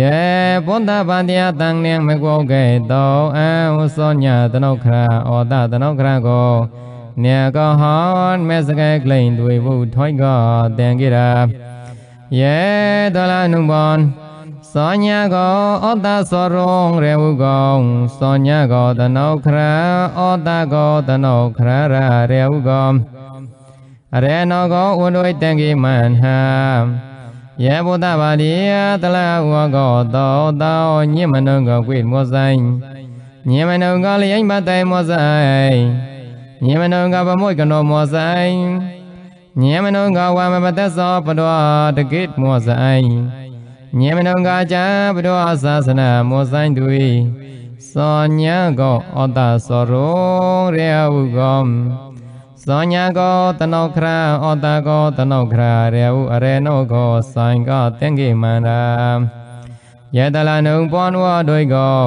ယေပုတ္တဗန္တယတံနေမေကောကေတောအံစောညာတနုခရဩတတနုခရကောနေကဟောင်းမဲစကဲကလိန်တွေဘုထိုက်ကတန်ကြရာယေတလနုဘွန်စောညာကောဩတစောရုံရေဝုကောင်စောညာကောတနောခရဩတကောတနောခရရရေဝုကောင်ရေနောကောဝန္ဒဝိတံကိမန္ဟံယေဘုဒ္ဓဗာတိယတလဝကောတောတောညိမနုကောကွေမောဆိုင်ညိမနုကောလျိမ့်မတိုင်မောဆိုင်ညမနုံကဗမွိကနောမောဆိုင်ညမနုံကဝမပသက်သောပဒဝတကိမောဆိုင်ညမနုံကကြပဒဝသာသနာမောဆိုင်သူဤစောညံကောဩတစောရုံရေဟုကောစောညံကောတနောခရဩတကောတနောခရရေဟုအရေနောကောဆိုင်ကတင့်ကိမန္တာယတလနုံပွားနဝဒွိကော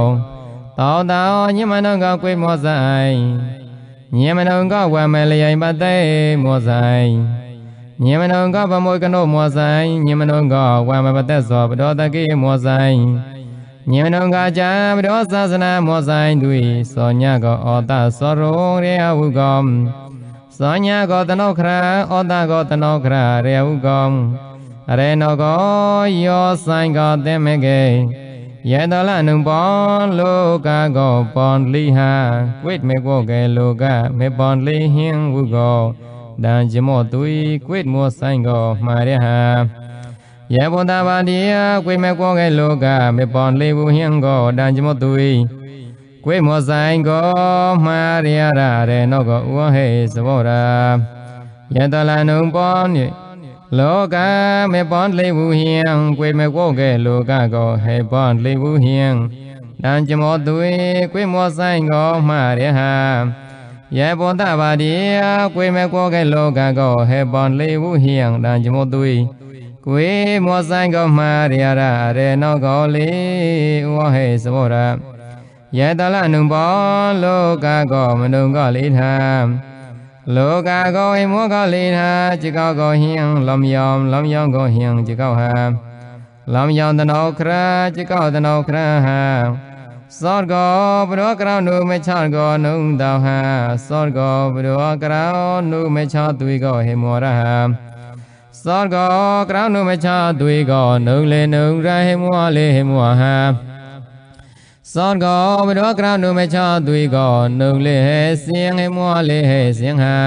တောတောညမနုံကကွေမောဆိုင်ညေမနုံကဝမလျိုင်ပသိမောဆိုင်ညေမနုံကဗမွေကနောမောဆိုင်ညေမနုံကဝမပသက်သောပတော်တကိမောဆိုင်ညေမနုံကကြံပတော်သာစနာမောဆိုင်သူဤသောညကောဩတသောရုံရေဟုကောသောညကောတနောခရဩတကောတနောခရရေဟုကောရေနောကောယောဆိုင်ကောတေမေကေយេតលនុបោលោកកោបនលីហាគិតមេកោកេលោកមេបនលីហិងវុកោដានជមោទុយគិតមួសៃកោម៉ារិហាយេបុតាបាទីយាគិតមេកោកេលោកមេបនលីវុហិងកោដានជមោទុយគិតមួសៃកោម៉ារិហារ៉ារេណកោឧហេសវរាយេតលនុបោនិလောကမေပွန်လေဝူဟိယံကွေမေဝောကေလောကကောဟေပွန်လေဝူဟိယံတံจမောသွေကွေမောဆိုင်ကောမှရဟံယေပွန်တပါတိယကွေမေဝောကေလောကကောဟေပွန်လေဝူဟိယံတံจမောသွေကွေမောဆိုင်ကောမှရရရေနောကောလေဝဟေသမောရယေတလနုဘောလောကကောမနုကောလေထံលោកាកោឯមោកលីណាជីកោកោហៀងលំយមលំយមកោហៀងជីកោហាលំយមតណោក្រាជីកោតណោក្រាហាសរកោព្រោះក្រៅនុមេឆោកោនុងតោហាសរកោព្រោះក្រៅនុមេឆោទ្វីកោហេមរហាសរកោក្រៅនុមេឆោទ្វីកោនុងលេនុងរហេមវលេហេមវហាစောကောဘဒဝကရနုမချသွေကောနှုတ်လေစင်ငမောလေစင်ဟံ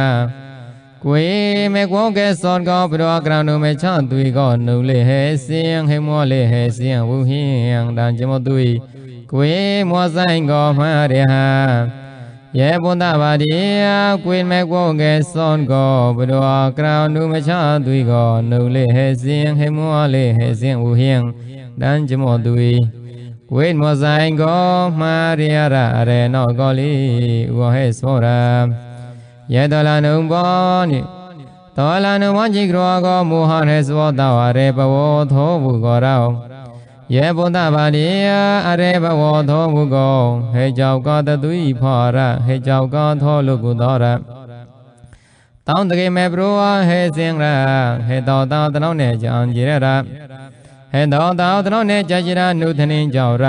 ကွေမေကောကေစောကောဘဒဝကရနုမချသွေကောနှုတ်လေစင်ငမောလေစင်ဝုဟိယံတံဇမောသွေကွေမောဆိုင်ကောမရဟံယေဘုဒ္ဓဘာတိယကွေမေကောကေစောကောဘဒဝကရနုမချသွေကောနှုတ်လေစင်ငမောလေစင်ဝုဟိယံတံဇမောသွေဝိမောဇိုင်ကောမှာရိယရအရေနောကောလီဝဟေသောရယေတလနုံဘောနိတောလနုံဝံချိကရောကောမောဟရေသောတဝရေဘဝသောဘုကောရောယေဘုဒ္ဓဗာလိယအရေဘဝသောဘုကောဟေကြောကောတသူဤဖောရဟေကြောကောသောလုကုသောရတောင်းတကေမေပရောဟေစင်ရဟေတောတောတနောနေကြောင့်ကြရရဟေတောတောတနောနေကြာရှိရာနုသနင်းကြောင့်ရ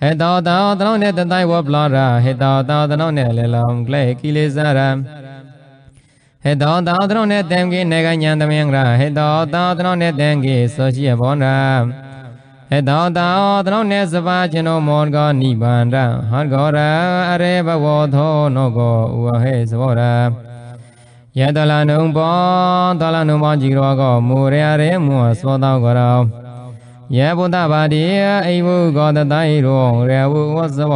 ဟေတောတောတနောနေတတိုင်ဝပလာရာဟေတောတောတနောနေလေလောင်ကလေကိလေသာရာဟေတောတောတနောနေတံကိနေကညံသမယံရာဟေတောတောတနောနေတံကိသောရှိဘောနာဟေတောတောတနောနေစပါခြင်းတော်မောကောနိဗ္ဗာန်ဟောကောရာအရေဘဝသောနောကောဥဝဟေသဘောရာယတလနုံပောတလနုံပောကြည်ရောကောမူရရရေမောသောတောကရောယေဘုဒ္ဓဗာတိအိဝုကောတတိုင်ရောရေဝုဝဇဝ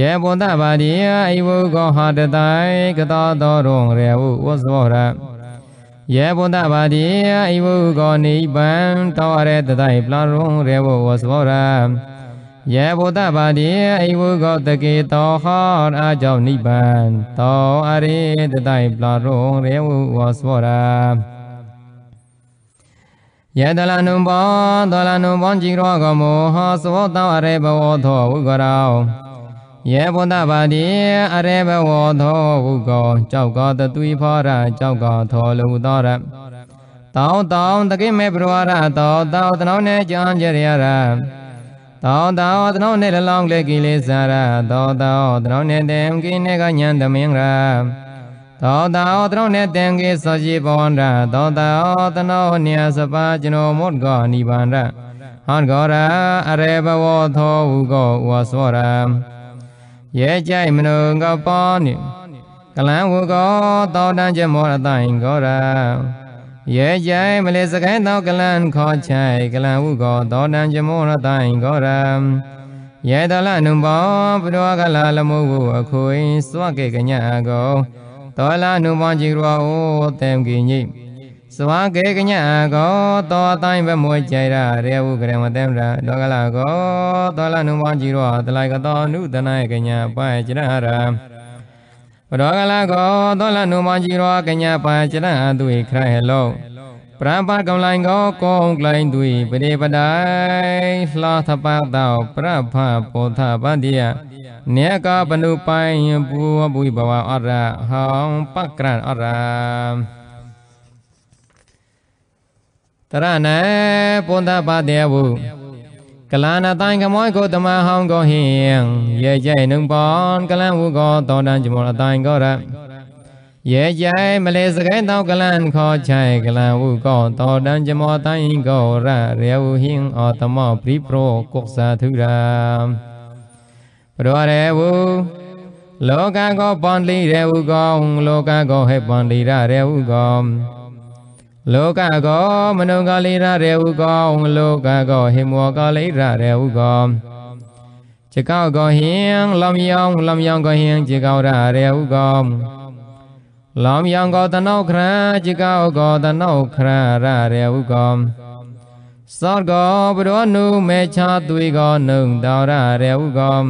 ရယေဘုဒ္ဓဗာတိအိဝုကောဟာတတိုင်ကတောတောရောရေဝုဝဇဝရယေဘုဒ္ဓဗာတိအိဝုကောနိဗ္ဗံတောရတတိုင်ပလရောရေဝုဝဇဝရယေဘုဒ္ဓဗာတိအိဝုကောတကေတောဟောအာကြောင့်နိဗ္ဗာန်တောအရိတတိုင်ပလာရုံရေဝုဝါစောရာယတလနုဘောတလနုဘောจิရောကမောဟသောတောအရေဘဝသောဝုကရောယေဘုဒ္ဓဗာတိအရေဘဝသောဝုကောကြောက်ကောတသွေဖောရကြောက်ကောသောလူသောရတောင်းတောင်းတကိမေဘရဝရတောတောတနောနေကြံကြရရသောသောသနောနဲ့လောင်းလေကိလေသာရသောသောသနောနဲ့တံကိနေကညံသမင်္ဂရာသောသောသနောနဲ့တံကိစောရှိဘောန္ဒရာသောသောသနောနိယစပါကျွန်တော်မောတကောနိဗ္ဗာန်ရာဟောကောရာအရေဘဝသောဟုကောဝါစောရာရဲကြိုက်မနုကပောနိကလံဟုကောသောတံကျမောရတိုင်ကောရာရဲကြိုင်မလေးစကိုင်းသောကလန်ခေါ်ချိုင်ကလန်ဝုကောသောတံဇမောရတိုင်ကောရံယေတလနုဘောပရောကလလမုဝအခွင်စွကေကညကောသောလနုဘောจิရောဩတေမကိညိစွာကေကညကောသောတိုင်းဘမွေကြိုင်ရရေဝုကရမတေမရာလောကလကောသောလနုဘောจิရောတလိုင်ကသောနုတနာယကညပယကျရဟရာပရောကလကောသောလနုမជីရောကညာပါကျရဟတုဣခရဟလောပရပကံလိုင်ကောကောုံကလိုင်တုဣပရိပဒိုင်လှသပတောပရဖပောသပန္တိယနေကပနုပိုင်ဘူဝဘုိဘဝအရဟံပကရအရတရဏေပုန္တပတေဝုកលានតាញ់កមយកោតមហំកោហៀងយេជ័យនឹងបនកលានវូកោតតានចមលតាញ់កោរៈយេជ័យមលេសកែតោកលានខោឆៃកលានវូកោតតាន ចមលតាញ់កោរៈរាវហៀងអតមព្រីប្រោគុកសាធុរាព្រោះរាវូលោកាកោបនលីរាវូកោលោកាកោហេបនលីរារាវូកោလောကကောမနုကလိရရေဟုကောလောကကောဟိမောကလိရရေဟုကောจิกောက်ကောဟင်လမ်ယောင်လမ်ယောင်ကောဟင်จิกောက်ရရေဟုကောလမ်ယောင်ကောတနောက်ခရံจิกောက်ကောတနောက်ခရံရရေဟုကောစောကောဘရောနုမေချာသွေကောနုံတော်ရရေဟုကော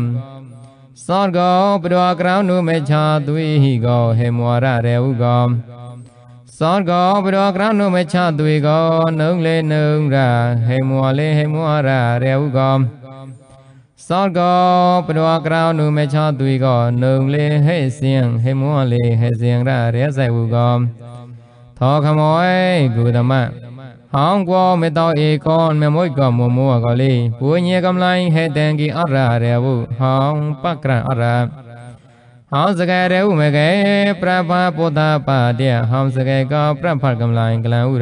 စောကောဘရောကရောနုမေချာသွေဟိကောဟိမောရရေဟုကောစောကောပရောကရနုမချသွေကောနုံလေနုံရာဟေမောလေဟေမောရာရေဥကောစောကောပရောကရနုမချသွေကောနုံလေဟေစင်ဟေမောလေဟေစင်ရာရေဇေဥကောသောခမောဂုတမဟောင်းကောမေတောဧကောမမွိကမမောကောလေဘုညေကမလိုင်းဟေတံကိအရာရေဝဟောင်းပကရအရာဟောစကရေဥမကေပြပပုဒ္ဓပါတယဟောစကေကောပြပကမလိုင်ကလံဥ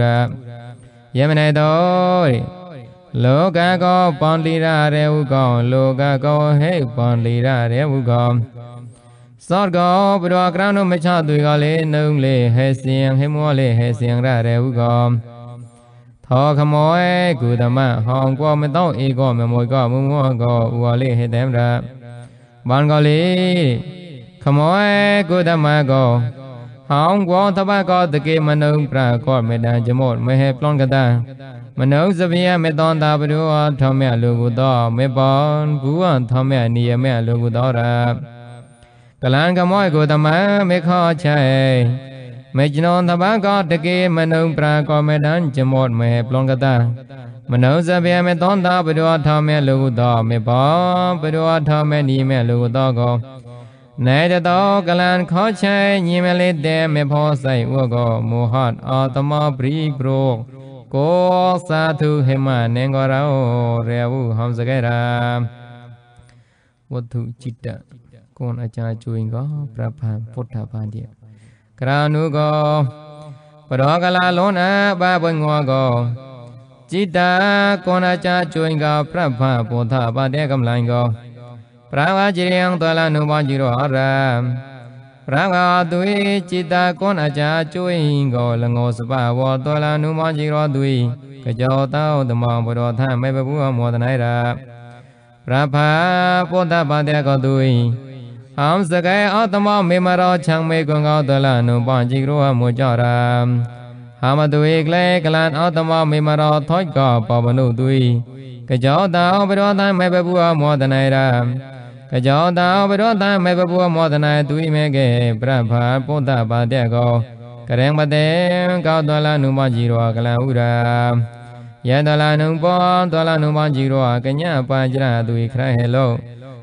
ရယမနေတောလောကကောပန္တိရရေဥကောလောကကောဟေပန္တိရရေဥကောသောကောဘဒဝကရဏုမချသွေကလေနှုံလေဟေစင်ဟေမောလေဟေစင်ရရေဥကောသောခမောကုသမဟောင်ကောမတော့ဧကောမမွေကောမုံမောကောဥဝလေဟေတံရဗံကောလေขโมยกุธรรมโกหองวองทบะก็ตะเกมนุปรากฏเมตตาจมดเมเหปลอนกตามนุสเปียเมตอนตาปรุอธรรมะโลกุตอเมปอนภูอธรรมะนิยมะโลกุตอระกลังขโมยกุธรรมเมขอชัยမေကျွန်တော်တဘာကတကေမနုံပရာကောမေတံဇမောမေပလွန်ကတမနုံဇဗေမေသောတာဘဒဝထာမေလုသော မေဘောဘဒဝထာမေနိမေလုသောကောနေတတောကလန်ခေါချေညီမလေးတဲမေဖောဆိုင်ဝကောမူဟတ်အာတမပရိပရောကိုသာธุဟိမနင်္ဂရောရေဝုဟံစကရာဝတ္ထုจิตတကွန်အကြာကျွင်ကပြပန်ပုထပန်တိကရာနုကောပရောကလာလုံးနာဘဘငောကောจิตတကွန်အကြာကျွင်ကပြပန်ပုထပန်တေကမလိုင်ကောရဝါကြည်လျံသလနုဘောကြည်ရောရံပရဝါသွေจิตာကောနာချာကျွိင်ကိုလငောစပဝောသလနုဘောကြည်ရောသွေကကြောတောတမောဘုရောထမေပပုဟမောတနိုင်ရာရဖာပုဒ္ဓပါတေကောသွေဟံစကဲအတမောမေမရောခြံမေကွန်ကောသလနုဘောကြည်ရောမောကြရာဟမသွေကလေကလန်အတမောမေမရောသောကပဝနုသွေကကြောတောဘုရောထမေပပုဟမောတနိုင်ရာကကြောတံဘရောတံမေပပုမောဒနာသူိမေကေပြဖာပုဒ္ဓပါတေကောကရင်မတေကောတလနုမကြီးရောကလံဥရာယတလနုပောတလနုမကြီးရောကညပัญจရသူိခရဟေလော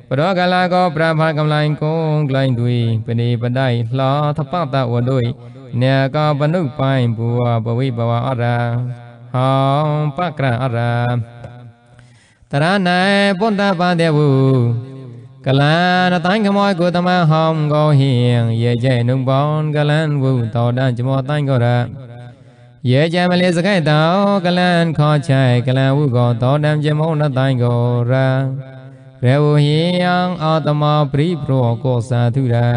ပရောကလာကောပြဖာကမလိုင်ကုံကလိုင်သူိပနိပဒိုင်လှောသပတဝဒွိနေကောပနုပိုင်ဘူဝပဝိဘဝအရာဟောပကရအရာတရဏေပုဒ္ဓပါတေဝုကလန်တိုင်းကမောကုသမဟောင်းကောဟိယံယေကျဲနုံပေါန်ကလန်ဝုတောတံဇမောတိုင်းကောရယေကျမလေးစကိုက်တောကလန်ခေါ်ချိုင်ကလန်ဝုကောတောတံဇမောနတိုင်းကောရရေဝဟိယံအာတမပရိပရောကောသာธุရာ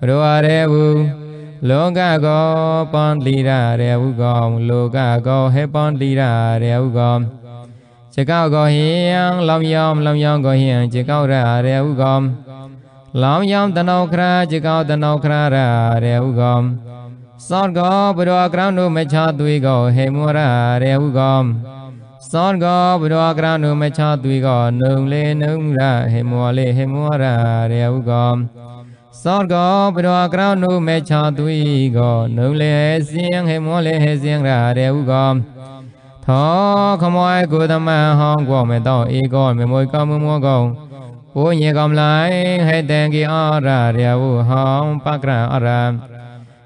ဘရောအရေဝုလောကကောပန္တိရရေဝုကောလောကကောဟေပန္တိရရေဝုကောခြေကောက်ကိုဟိယံလောင်ယောင်လောင်ယောင်ကိုဟိယံခြေကောက်ရရေဥကောလောင်ယောင်တနောခရာခြေကောက်တနောခရာရရေဥကောစောကောဘုရောကရဏုမချသွေကောဟေမောရရေဥကောစောကောဘုရောကရဏုမချသွေကောနုံလေနုံရဟေမောလေဟေမောရရေဥကောစောကောဘုရောကရဏုမချသွေကောနုံလေစင်ဟေမောလေဟေစင်ရရေဥကော tho không ai cứ tâm mà hong quang mẹ tàu y con mẹ môi cao mưa mua cầu bố nhẹ cầm lại hay tên kia ở ra địa u hong bắc ra ở ra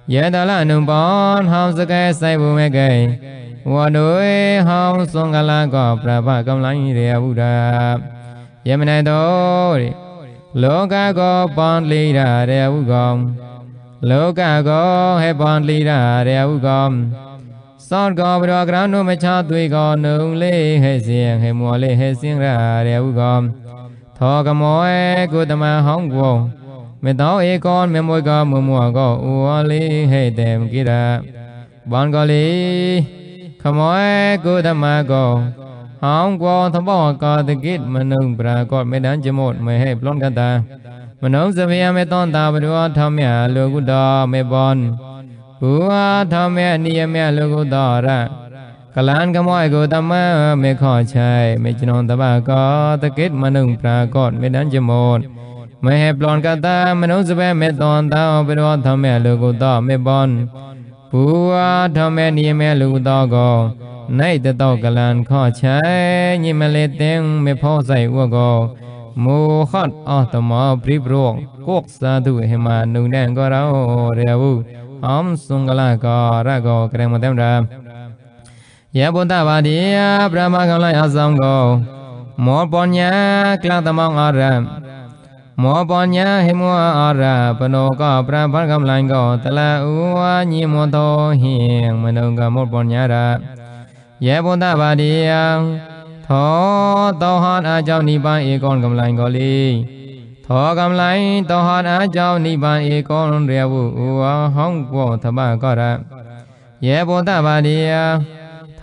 giờ đó là nung bón hong sức cái say bu mẹ gầy và đuôi hong xuống cả là có bà ba cầm lại địa u ra giờ mình này thôi lỗ cá có bón li ra địa u gom lỗ cá có hay bón li ra địa u gom สอนกอบรักรานุไม่ชาตุยกอนึ่งเล่เฮเสียงหฮมัวเล่เฮเสียงราเรียวกอมทอกมอเอกุตมาห้องวงไม่ต้องเอกอนไม่มวยกอมือมัวก็อุวลีให้เต็มกีระบอนกอลีขมอเอกุตมาก็ห้องวงทบอกอดกิดมันนึ่งปรากฏไม่ดันจะหมดไม่ให้ปล้นกันตามันนึ่งจะเมียามไม่ต้องตาบริวัตทำอย่างลูกุดอไม่บอนผู้อาทำแม่ยนิยม่ลูกดอระกลานกมอยกูทำไม่ขอใช้ไม่จนอนตบาก็ตะกิดมาหนึ่งปรากฏไม่นั้นจะหมดไม่ให้ปลอนกตาไมนุษยสบายไม่ตอนเต้าเป็นว่าทำแม่ลูกดอไม่บอนผู้อาทำแม่ยนิยม่ลูกดอก็ในตะตอกลานขอใช้ยิ่งมาเลตเองไม่พอใส่วัวก็มูขัดอัตมอปริบรวงกุคกสาดูให้มาหนุ่งแดงก็เราเรียบูဟောစုံကလကောရကောကရမတံတံယေဘုဒ္ဓဘာတိယဗြဟ္မကလအဆောင်ကောမောပညာကလသမောင်အာရံမောပညာဟိမောအာရပနောကပရဘဂမလိုင်ကောတလဥဝညိမောတောဟိမနုကမောပညာရယေဘုဒ္ဓဘာတိယသောတောဟန်အကြောင်းနိဗ္ဗာန်ဧကောကမလိုင်ကောလီသောကမ္လိုင်းတောဟာနာကြောင့်နိဗ္ဗာန်ဧကောရေဝုဝဟောင်းကောသဘကောရယေဘောတဗာတိယ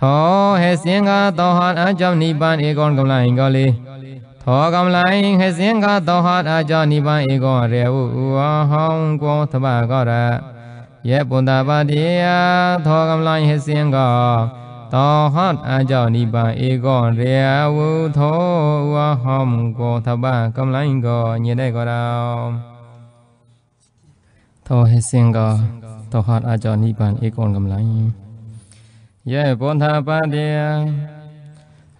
သောဟေစင်္ဂသောဟာနာကြောင့်နိဗ္ဗာန်ဧကောကမ္လိုင်းကောလေသောကမ္လိုင်းဟေစင်္ဂသောဟာနာကြောင့်နိဗ္ဗာန်ဧကောရေဝုဝဟောင်းကောသဘကောရယေဘောတဗာတိယသောကမ္လိုင်းဟေစင်္ဂ to hot a cho ni ba e go re wu tho wa hom go tha ba kam lai go như đây go đào tho hết sing go to hot a cho ni ban e con kam lai ye bon tha ba dia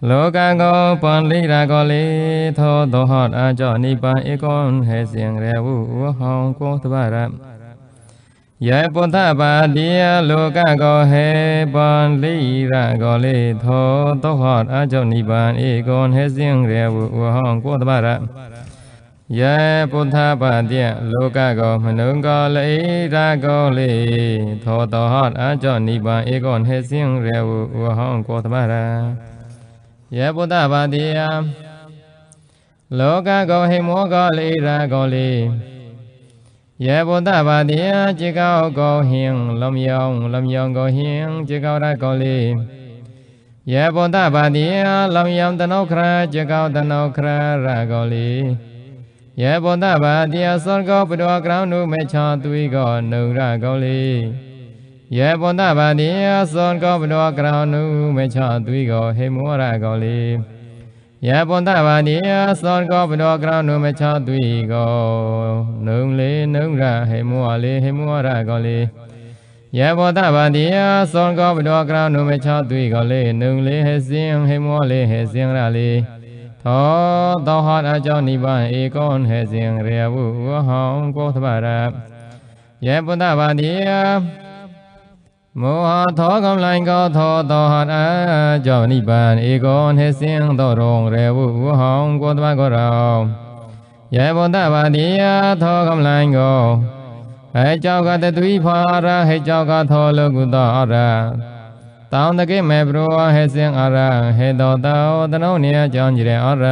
lô ca go pan li ra go li tho to hot a cho ni ba e con he sing re wu hom go tha ba ra ယပုတ္တပါတိယလောကကောဟေပန်လိရကောလေသောသောဟအာဇောနိဗ္ဗာန်ဧကောဟေစင်ရေဝဝဟောကောတဗရယပုထပါတိယလောကကောမနုကောလေရကောလေသောသောဟအာဇောနိဗ္ဗာန်ဧကောဟေစင်ရေဝဝဟောကောတဗရယပုထပါတိယလောကကောဟိမောကောလေရကောလေယေဘုဒ္ဓဘာတိယจิตောကောဟင်လမယောင်လမယောင်ကောဟင်จิตောရကောလေယေဘုဒ္ဓဘာတိယလမယောင်တနောခရจิตောတနောခရရကောလေယေဘုဒ္ဓဘာတိယသောကောပတောကရောင်းနုမေချာသွေကောနုရကောလေယေဘုဒ္ဓဘာတိယသောကောပတောကရောင်းနုမေချာသွေကောဟေမောရကောလေယပွန်တဗာတိယသောကောပရောကရဏုမချသွီကောနုံလေနုံရဟေမောလေဟေမောရကောလေယဘောတဗန္တိယသောကောပရောကရဏုမချသွီကောလေနုံလေဟေစင်ဟေမောလေဟေစင်ရလေသောသောဟောအကြောင်းနိဗ္ဗာန်ဧကောဟေစင်ရေဝုဝဟောကောသဗ္ဗရယေပုတ္တဗန္တိယမောဟသောကံလိုင်းကောသောသောဟရကြောင့်နိဗ္ဗာန်ဧကောနှစင်းတော်ရုံရေဝုဟောင်းကိုတမကောရောယေဘုဒ္ဓဗာတိယသောကံလိုင်းကောဟေကြောကတသွိဖာရဟေကြောကသောလကုသောအရတောင်းတကိမေပရောဟေစင်အရဟေတောတောတနောနိယကြောင့်ကြည်ရအရ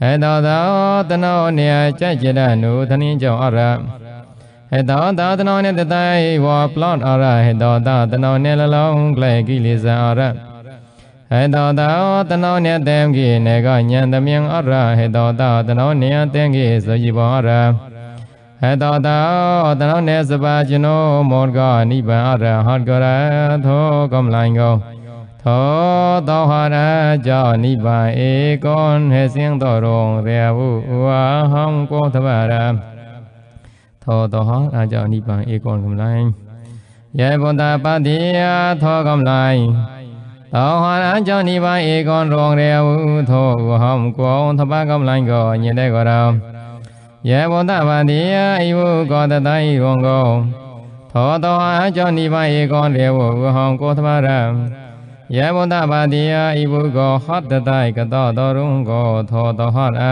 ဟေတောတောတနောနိယကြည်ရနုသနင်းကြောင့်အရဟေတောသာသနောနေတတယေဝပလောအရဟေတောသာသနောနေလလုံးကလေကိလေသာအရဟေတောသာသနောနေတံကိနေကညံတမြင်အရဟေတောသာသနောနေယတံကိဇောယိဘောအရဟေတောသာသနောနေစပါကျွန်ောမောကနိဗ္ဗာန်အရဟောကရသောကမ္လိုင်ကောသောသောဟာရကြောနိဗ္ဗာန်ဧကောဟေစင်တော်ရောရေဝုဝါဟံကောသဗ္ဗရာသောတောဟအာကြောင့်နိဗ္ဗာန်ဧကောကမလိုင်းယေဘုဒ္ဓပတိယသောကမလိုင်းသောဟရာကြောင့်နိဗ္ဗာန်ဧကောရောင်ရေဝုသောဟံကောသဗ္ဗကမလိုင်းကောညတေကောရောယေဘုဒ္ဓပတိယဣဝုကောတတိုင်ရောင်ကောသောတောဟအာကြောင့်နိဗ္ဗာန်ဧကောရေဝုဟံကောသဗ္ဗရံယဗုဒ္ဓဘာတိယဤဘုကောဟောတတိုင်ကတောတော်ရုံကိုသောတဟောအ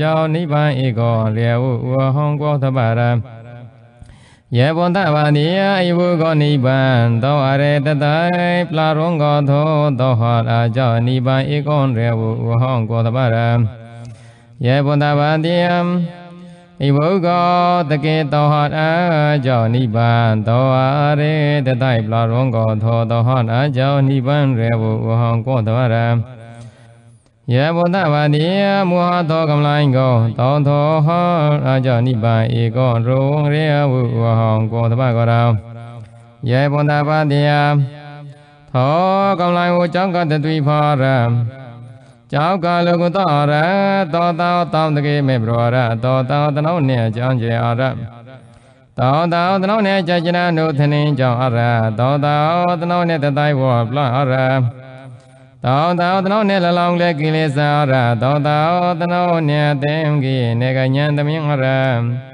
ကြောင်းနိဗ္ဗာန်ဤကိုလျေဝဥဟောကောသပါရံယေဘွန်တဗာနိယအိဝုကောနိဗ္ဗာန်သောအရေတတိုင်ပလာရုံကောသောသောဟောလာကြောနိဗ္ဗာန်ဧကောရေဝုဟောကောသပါရံယေဘွန်တဗာတိယံဣဝုကောတကေတောဟတာကြောင့်နိဗ္ဗာန်တောအရေတတိပလာရုံကောသောတောဟတာကြောင့်နိဗ္ဗာန်ရေဝဝဟံကောတဝရံယေဘုဒ္ဓဗာတိယမူဟသောကမလိုင်းကောတောသောဟတာကြောင့်နိဗ္ဗာန်ဧကောရုံရေဝဝဟံကောတပကောရံယေဘုဒ္ဓဗာတိယသောကမလိုင်းဝကြောင့်ကတတိဖောရံယောက်ကလောကုသောရတောတောတောတကေမေဘရောရတောတောတနောနှင့်အကြောင်းကျေအရတောတောတနောနှင့်ကြကြနာနုသနင်းကြောင့်အရတောတောတနောနှင့်တတိုင်းဝပလအရတောတောတနောနှင့်လလောင်လေကိလေသာရတောတောတနောနှင့်အသိံကိနေကညံသမင်းအရ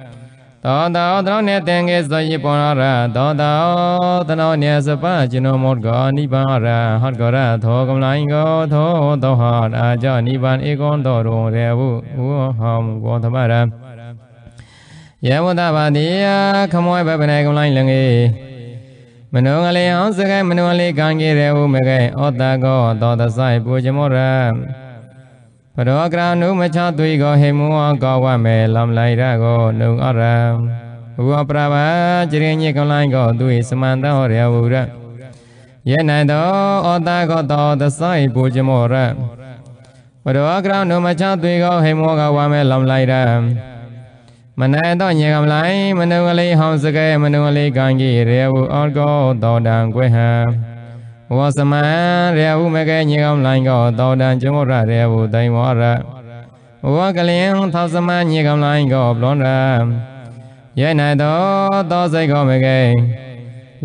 သောတောသနောနေသင်္ကေသယိပောရသောတောသနောနေစပจิโนမောတကောနိဗ္ဗာရဟောတကောရသောကမလိုင်းကောသောသောဟောအာကြောနိဗ္ဗာန်ဧကောတောရုံရေဝုဝဟောကောသမရယေဝတဘာတိယခမွဲဘဗနေကမလိုင်းလငေမနောငလေအောင်စကဲမနောလေးကံကြီးရေဝုမကဲဩတကောသောသဆိုင်ပူဇမောရပရောကရနုမချသွေကောဟေမောကောဝမေလမ်လိုက်ရကောနုံအရံဝောပရဝကျရိညေကလိုင်းကောသူ၏စမန္တောရဝုရယေနိုင်သောဩတာကောသောသဆိုင်ပူဇမောရပရောကရနုမချသွေကောဟေမောကောဝမေလမ်လိုက်ရမနန္တောညေကမလိုင်းမနုံကလေးဟောင်းစကဲမနုံကလေးကံကြီးရေဝုအောကောသောတံကွေဟံဝါသမံရေဟုမကဲညေကောင်းလိုင်းကောတောတံကျုံရရေဟုတိုင်ဝရဝါကလင်သောသမံညေကောင်းလိုင်းကောဘလွန်ရယေနိုင်သောသောစိတ်ကောမကဲ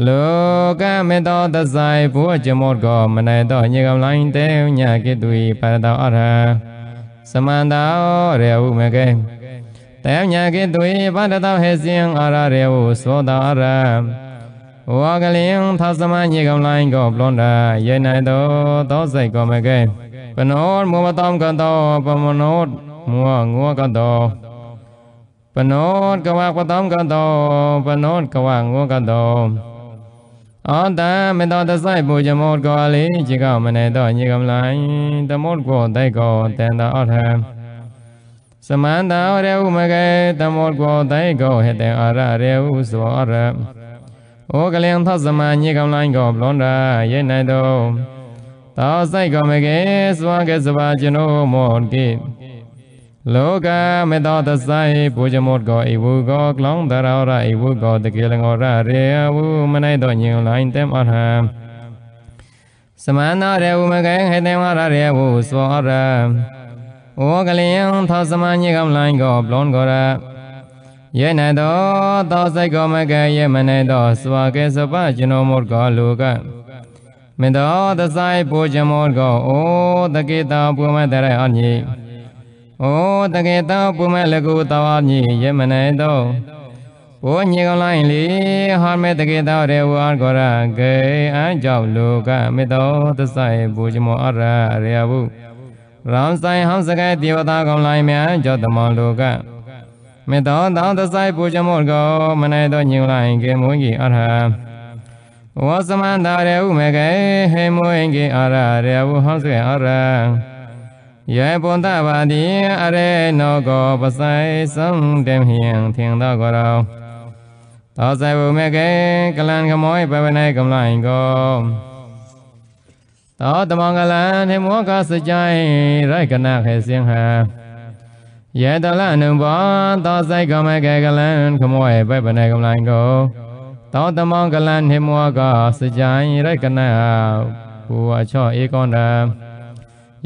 လောကမေတောသဇိုင်ဘုအကျမောကောမနိုင်သောညေကောင်းလိုင်းတေညကိတုဤပါရတောအရဟသမန္တောရေဟုမကဲတေညကိတုဤပါရတောဟေစင်အရရေဟုသောတောအရဟဝါကလင်သသမညေကံလိုင်းကောပလွန်တာယေနိုင်သောသောစိတ်ကောမကဲပနောမောမတောကတောပမနောမောငောကတောပနောကဝကတောကတောပနောကဝငောကတောអន្តមន្តតសៃបុជមោតកោលីជាកមណេតញិកំឡៃតមោតកោតៃកោតន្តអរហံសមន្តរេឧមកេតមោតកោតៃកោហេតអររេឧសវរៈဩကလျံသသမညေကောင်လိုင်းကောဘလွန်တာရဲ့နိုင်တော်သောဆိုင်ကောမကေစွာကစပါကျွန်ုံးမောကိလောကမေတ္တသဆိုင်ပူဇမောကောဧဝုကောကလောင်းတရောရဧဝုကောတကေလငောရရေဝုမနိုင်တော်ညင်လိုင်းတမထံသမန္တရေဝုမကေဟေတေဝရရေဝုစောရဩကလျံသသမညေကောင်လိုင်းကောဘလွန်ကောရယေနတောသောစိတ်ကောမကယေမနတောစွာကေစပဂျနောမောကောလူကမင်တောသဆိုင်ပူဇမောကောဩတကေတံပူမတရဟောညိဩတကေတံပူမလကုတဝညိယေမနတောဘောညေကလိုင်းလီဟောမေတကေတောရေဝါကောရကေအံကြောင့်လူကမင်တောသဆိုင်ပူဇမောအရရေယဘုရောင်ဆိုင်ဟောင်းစကဲဒေဝတာကောင်းလိုင်းမြန်ကြောတမောလူကမေတ္တာသံသဆိုင်ပူဇမောကောမနေသောညင်လိုက်ကေမွင်ကြီးအရဟံဝါသမန္တာရေဥမေကေဟေမွင်ကြီးအရရေဝဟောစေအရဟံယေပုန်တဗာတိအရေနောကောပဆိုင်သံတေမြံသင်သောကောရောသောဇေဝမေကေကလံကမောပဝနေကမလိုင်ကောသောတမင်္ဂလံထေမောကစကြိုင်ရိုက်ကနခေစင်ဟံယေတလအနုဘောသောဆိုင်ကမကေကလန်ခမောဧပပနေကမလန်ကိုသောတမောင်ကလန်နှမောကစကြိုင်ရကနာဘူဝချောဧကောဏ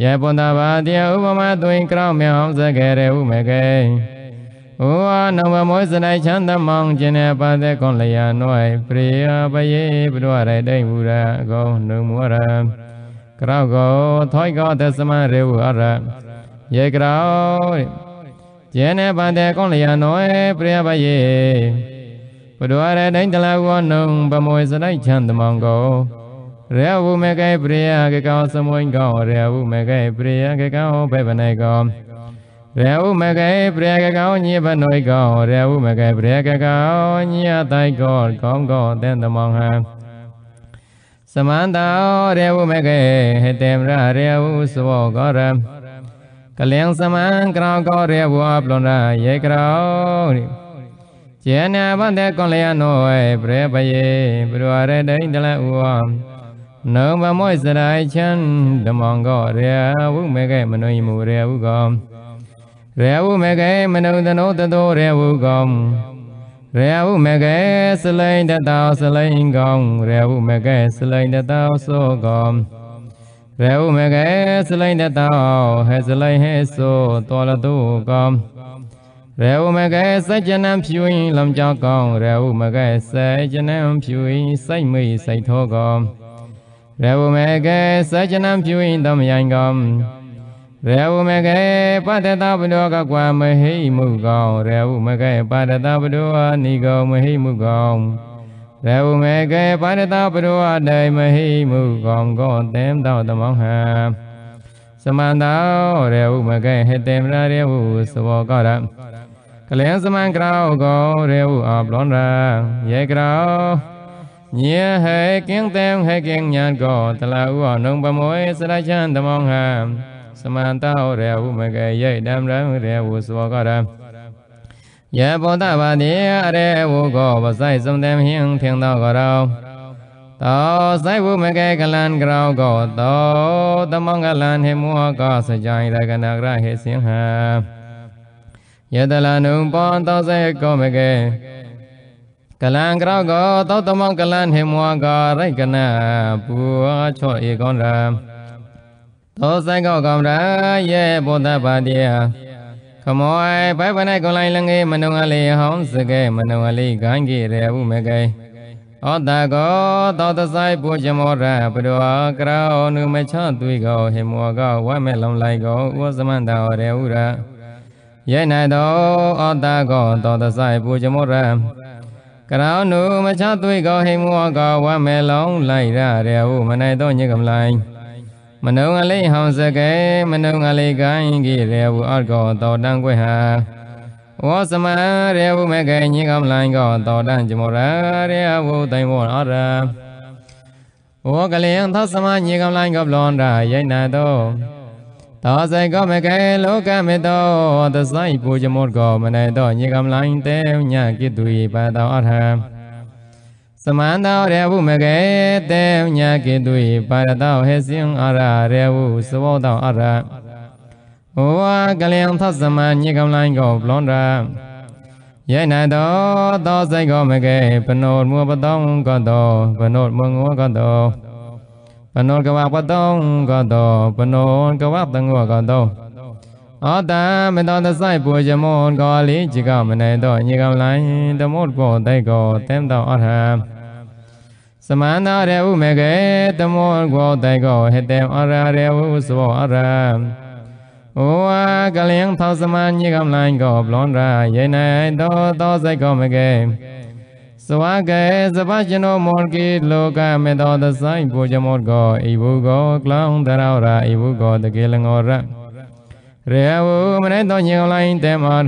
ယေပုန္တဘာတိယဥပမသွင်ကြောင်းမြောင်စကေရေဥမေကေဩနဝမောစနိုင်ချမ်းသမောင်ကျင်နေပါသက်ကွန်လျာနှွယ်ပရိယပယေဘုရရတိတ်မူရာအကုန်နှုံမောရကရောကောထိုက်ကောသစ္စမရေဝရယေကရောယေနဗန္တေကောလျာနောပရိယပယေဘုဒ္ဓရတိုင်းတလဝနုံပမွေစလိုက်ချံတမောင်ကိုရေဝုမေကေပရိယကေကောသမွင်ကောရေဝုမေကေပရိယကေကောဘေဗနေကောရေဝုမေကေပရိယကေကောညေဘနွိကောရေဝုမေကေပရိယကေကောညေတိုက်ကောကောင်းကောသင်တမောင်ဟံသမန္တောရေဝုမေကေဟေတေမရရေဝုသဘောကောရံကလျံသမံကရောကောရေဝပလွန်ရယေကရောနိယေနဗန္တေကွန်လျာနောဝေပရေပယေပရဝရတိန်တလဥဝနုံမမွိစရိုင်ချံဓမ္မောကောရေဝုမေကေမနုယမူရေဝုကောရေဝုမေကေမနုသနောတသောရေဝုကောရေဝုမေကေစလိန်တတောစလိန်ကောရေဝုမေကေစလိန်တတောသောကောရေဥမကေစလိုက်တတောဟဲစလိုက်ဟဲဆိုတော်လတုကောရေဥမကေစိတ်ကျနံဖြူရင်လံကြောက်ကောင်းရေဥမကေစိတ်ကျနံဖြူရင်စိတ်မိတ်စိတ်ထောကောရေဥမကေစိတ်ကျနံဖြူရင်တမယိုင်ကောရေဥမကေပတ္တတပဒောကကွာမဟိမှုကောရေဥမကေပတ္တတပဒောနိကောမဟိမှုကောဒေဝမေကေပါရတပရဝဒိမဟိမုကောကောသင်္တောတမောဟံသမန္တောရေဥမကေဟေတေမရရေဥသဘောကရကလျံသမံကရောကောရေဥအပလောနရာယေကရောညေဟေကင်းတေဟေကင်းညာကောတလာဥအနုံပမွေစရချံတမောဟံသမန္တောရေဥမကေယေဓမ္မရံရေဥသဘောကရယဘောတဗာတိအရေဝုကောဝဆိုင်စုံတယ်မြင်ဖြင့်သောကရောသောဆိုင်ဝုမကေကလန်ကရောကောသောတမင်္ဂလန်ဟိမောကောစကြိုင်လကနာကရဟိစင်ဟံယတလနုပောသောဆိုင်ကောမကေကလံကရောကောသောတမင်္ဂလန်ဟိမောကောရိကနာပူချောဧကောရံသောဆိုင်ကောကံရာယေဘောတဗာတိယခမောဘိုင်ဘနိုင်ကွန်လိုင်းလငယ်မနုံကလေးဟောင်းစကဲမနုံကလေးဂန်းကြီးရဲဟုမကဲဩတကောသောတဆိုင်ပူဇမောရပရောကရောနုမချသွေကောဟေမောကောဝဲမဲ့လုံလိုက်ကောဥဝသမန္တာရဲဟုရာယေနတောဩတကောသောတဆိုင်ပူဇမောရကရောနုမချသွေကောဟေမောကောဝဲမဲ့လုံလိုက်ရရဲဟုမနိုင်သောညကမလိုက်မနုံအလေးဟောင်စကဲမနုံအလေးကိုင်းကိရေဝအကောတောတံကွေဟာဝောစမရေဝမေကေညိကမလိုင်းကောတောတံဇမောရာရေဝတိုင်ဝောအရာဝောကလေယံသစမညိကမလိုင်းကောပလွန်ရာယေနတောသောစေကောမေကေလောကမေတောသဆိုင်ပူဇမောကောမနေတောညိကမလိုင်းတေညကိတုယပတောအထာမန္တောရေဝုမကေတေညာကေတုယပါရတောဟေစင်အရာရေဝုသဘောတောအရာဩဝါကလျံသစ္စမညေကံလိုင်းကောဘလွန်ရာယနတောသောစိတ်ကောမကေပနောမောပတောကောတောပနောမောငောကောတောပနောကဝပတောကောတောပနောကဝတငောကောတောဩတံမတောသဆိုင်ပူဇမောကောလီจิกမနေတောညေကံလိုင်းတမောကောတိတ်ကောတမ်တောအရဟံမန္တရေဥမေကေတမောကောတေကောဟေတေအရာရေဝုသောအရာဩဝါကလျံသောသမန်ညေကံလိုင်းကောဘလွန်ရာယေနေတောသောစိတ်ကောမကေသဝကေသဗ္ဗရှင်ောမောကိလောကမေတောသဆိုင်ပူဇမောကောဤဘုကောကလောင်းတရောရာဤဘုကောတကေလငောရရေဝုမနေတောညေကံလိုင်းတေမောထ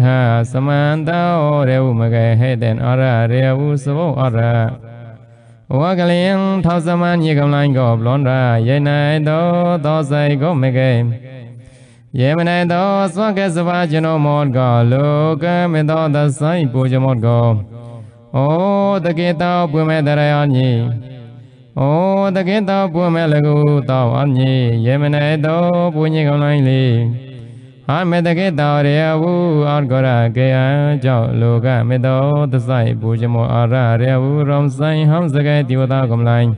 သမန္တောရေဝုမကေဟေတေအရာရေဝုသောအရာဝကလင်ထောက်စမညေကံလိုင်းကိုဘလွန်ရာယေနိုင်သောသောဆိုင်ကိုမကေယေမနိုင်သောစွန့်ကဲစပါကျွန်တော်မောကောလောကမေသောသဆိုင်ပူဇမောကောဩတကေတောပွင့်မဲ့တရယောညိဩတကေတောပွင့်မဲ့လကုတောအညိယေမနိုင်သောပူညေကံလိုင်းလေးအာမေတကေတောရေဝုအောဂရကေအံကြောင့်လောကမေတောသဆိုင်ပူဇမောအာရရေဝုရောင်ဆိုင်ဟံစကေတိဝတာကမလိုင်း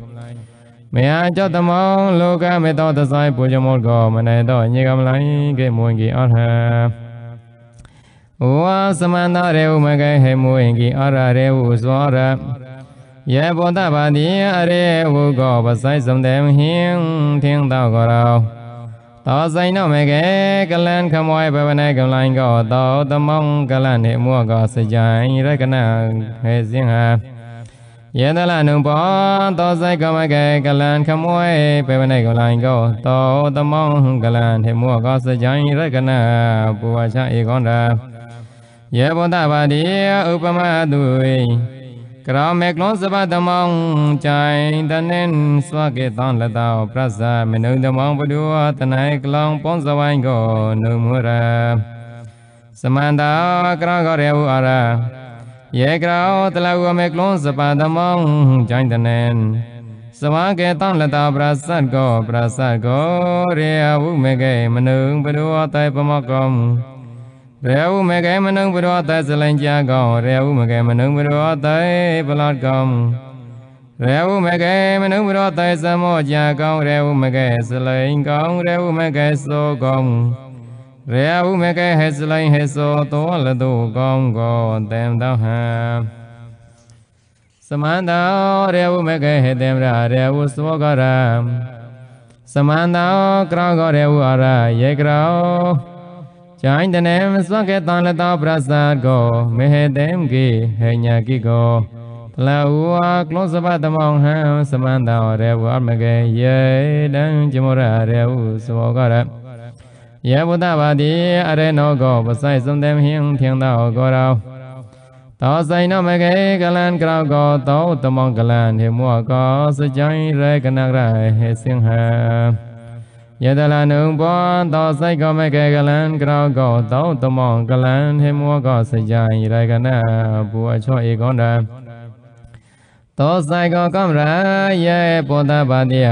မေယကြောတမောလောကမေတောသဆိုင်ပူဇမောကောမနေတောညေကမလိုင်းကေမွင်ကေအာဟံဝါသမန္တရေဝမကေဟေမွင်ကေအာရရေဝုဇောရယေဘောတဗာတိအရေဝုကောပဆိုင်စုံတေဟိသင်္သောကောရောသောစိန်နောမေကေကလန်ခမွိုင်းဘဝနေကံလိုင်းကောသောတမောင်ကလန်နေမောကောစကြိုင်ရကနာဟေစင်ဟာယေတလနုပောသောစိတ်ကမကေကလန်ခမွိုင်းဘေဝနေကံလိုင်းကောသောတမောင်ကလန်နေမောကောစကြိုင်ရကနာပူဝါချဧကောန္တယေဘောတပါတိဥပမတုกราเมกลอนสบะตมังใจตะเนนสวะเกตังละตาพระสะเมนุตมังปะดุวะตะไนกลองป้อนสวายโกนุมุระสมันตากราก็เรวอาระเยกราตะละวะเมกลอนสบะตมังใจตะเนนสวะเกตังละตาพระสะโกพระสะโกเรวุเมเกมนุปะดุวะไตปะมะกอมရေဟုမကေမနုံဘရောသသလင်ကြာကောရေဟုမကေမနုံဘရောသေပလတ်ကောရေဟုမကေမနုံဘရောသေသမောကြာကောရေဟုမကေသလိန်ကောရေဟုမကေသောကောရေဟုမကေဟေသလိန်ဟေသောတောလတုကောကောတံတောဟံသမန္တောရေဟုမကေဟေတေမရာရေဟုသောကရံသမန္တောကရောကောရေဟုအရယေကရောချိုင်းတနေမစွက်ကေတန်လတောပရသတ်ကိုမေဟတေမကိဟညာကိကိုပလဝဝကလောစဘတမောင်ဟံသမန္တောရေဝအမကေယေတံဇမောရရေဝသမောကရယေဘုဒ္ဓဘာတိအရေနောကောပစိုက်စုံတေမဟင်ထင်သောကောရောသောဆိုင်နမကေကလန်ကရောကောသောတမောင်ကလန်ဟေမောကောစကြိုင်းရေကနရဟေစင်ဟံယတလနုံပောသောစိတ်ကမကေကလံကရောကောသောတမောကလံဟိမောကောစကြံရကနဘူအချောဧကောဏသောစိုက်ကောကမ္မရာယေပောတပါတိယ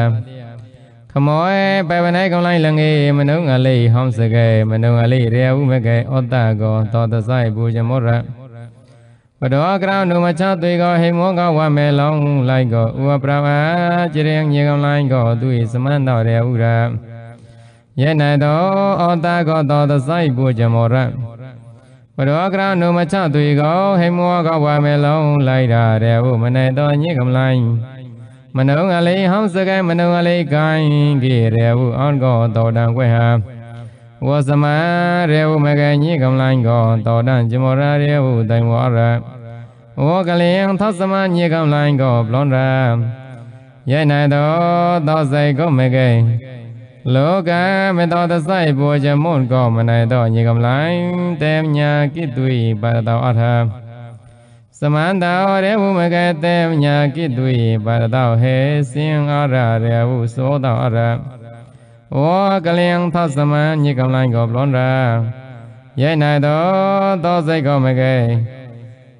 ခမောပေဝနေကုံလိုက်လငေမနုငလေးဟောင်းစကေမနုငလေးရေဥမကေဩတကောသောသစိုက်ဘူဇမောရပဒောကရဏုမချသွေကောဟိမောကဝမေလောင်းလိုက်ကောဥပပရမจิริယံညေကုံလိုက်ကောသူဤသမန္တောရေဥရယနတောဩတာကောတောသစိုက်ပူဇမောရပရောကရနုမချသွေကောဟိမောကဝမေလုံးလိုက်တာတဲ့ဟုမနေတော်ညိကမလိုင်းမနုံအလေးဟောင်းစကဲမနုံအလေးကိုင်းကေရေဟုအွန်ကောတောတံခွဲဟာဝစမရေဟုမကညိကမလိုင်းကောတောတံဇမောရရေဟုတိုင်ဝရဝောကလင်သစမညိကမလိုင်းကောဘလွန်ရယေနိုင်တော်သောစိတ်ကုမကိလောကမတော်တဆိုင်ပူဇမွန်ကောမနိုင်တော့ညီကမလိုင်းတေညာကိတုိပါတောအထာသမန္တာရေဝုမကတေညာကိတုိပါတောဟေစင်အရရေဝုသောတောအရဝောကလျံသသမန်ညီကမလိုင်းကောပလွန်ရာယဲနိုင်တော်သောစိတ်ကောမကေ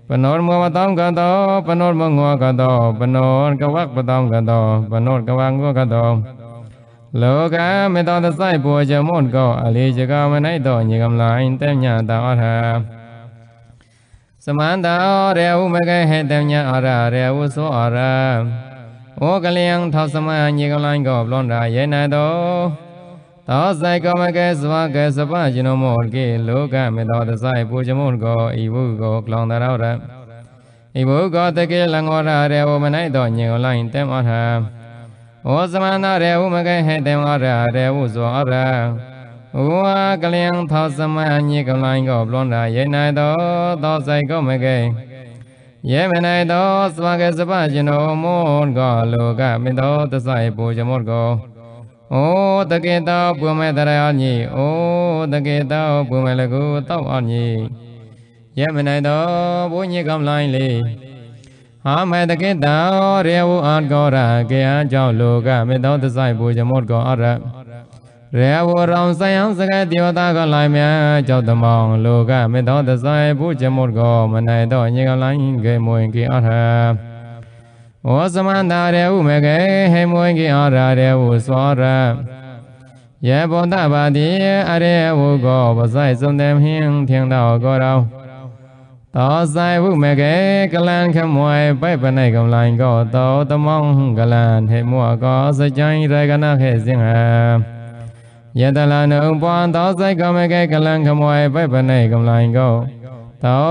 ပနောမောမတောကတောပနောမောငောကတောပနောကဝကပတောကတောပနောကဝငောကတောလောကမေတ္တာသစိုက်ဘောဇမုန်ကော အလေးချကမနိုင်တော်ညီကမလိုင်းတက်ညတာအထာသမန္တောရေဝမကဟေတညအရာရေဝသောအရာဩကလျံထောသမအညီကလိုင်းကောဘလွန်တာယေနတောသောစိုက်ကမကစဝကစပဂျနမောကေလောကမေတ္တာသစိုက်ဘောဇမုန်ကောဤဝုကောကလောင်တရောရဤဝုကောတကေလငောရရေဝမနိုင်တော်ညီကလိုင်းတက်မထာဩသမန္တရေဥမကဟေတေဝရရေဥဇောရဝါကလျံသောသမအညိကလိုင်းကိုဘလွန်တာရေနိုင်သောသောဆိုင်ကိုမကေယေမနိုင်သောသဝကေစပကျွန်တော်မွန်ကောလောကမင်းသောသဆိုင်ပူဇမောကောဩတကေတောပုမေတရယောညိဩတကေတောပုမေလကုတောအညိယေမနိုင်သောဘုညိကမလိုင်းလေးဟာမေတကိတံရေဝအန်ကောရကေအကြောင့်လောကမေတောသဆိုင်ဘူဇမောကောအရရေဝရောင်ဆိုင်အောင်စကဲဒေဝတာကလိုင်းမြကြောင့်တမောင်လောကမေတောသဆိုင်ဘူဇမောကောမနိုင်တော့ညေကလိုင်းကေမွင်ကေအရဝောသမန္တာရေဝမေကေဟေမွင်ကေအရရေဝစောရယေဘောတပါတိအရေဝကောပဆိုင်စုံတယ်ဟင်းထင်တော်ကောရောသောဆိုင်ဝုမကေကလန်ခမွယ်ပိုက်ပနိုင်កំឡាញ់ក៏តោតមងកលានហេមួក៏សច្ចៃរកណខេសិង្ហយតលានុបွာသောဆိုင်កំកេកលန်ខមွယ်ပိုက်ပနိုင်កំឡាញ់ក៏តោ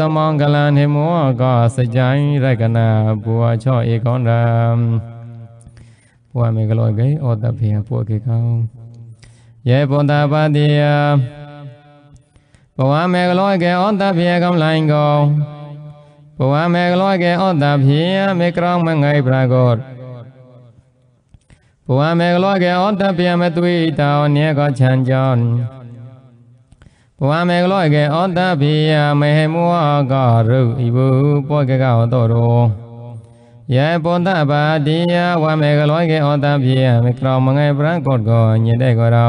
តមងកលានហេមួក៏សច្ចៃរកណបុវឆោឯកនរមបុវមេកលោកេអតភិយបុវកេកោယေបុន្តាបតិយាဘဝမေကလောကေဩတဖြေកំឡាញ់កោဘဝမေကလောကေဩတဖြေမေក្រងមងៃប្រកោဘဝမေကလောကေဩတဖြေမသွေតោនេកោឆានចោဘဝမေကလောကေဩတဖြေမေမောកោរុឥបុពោកកោតរោယေပုန်တပါတိယဝမေကလောကေဩတဖြေမေក្រងមងៃប្រកោកោញិតេកោរោ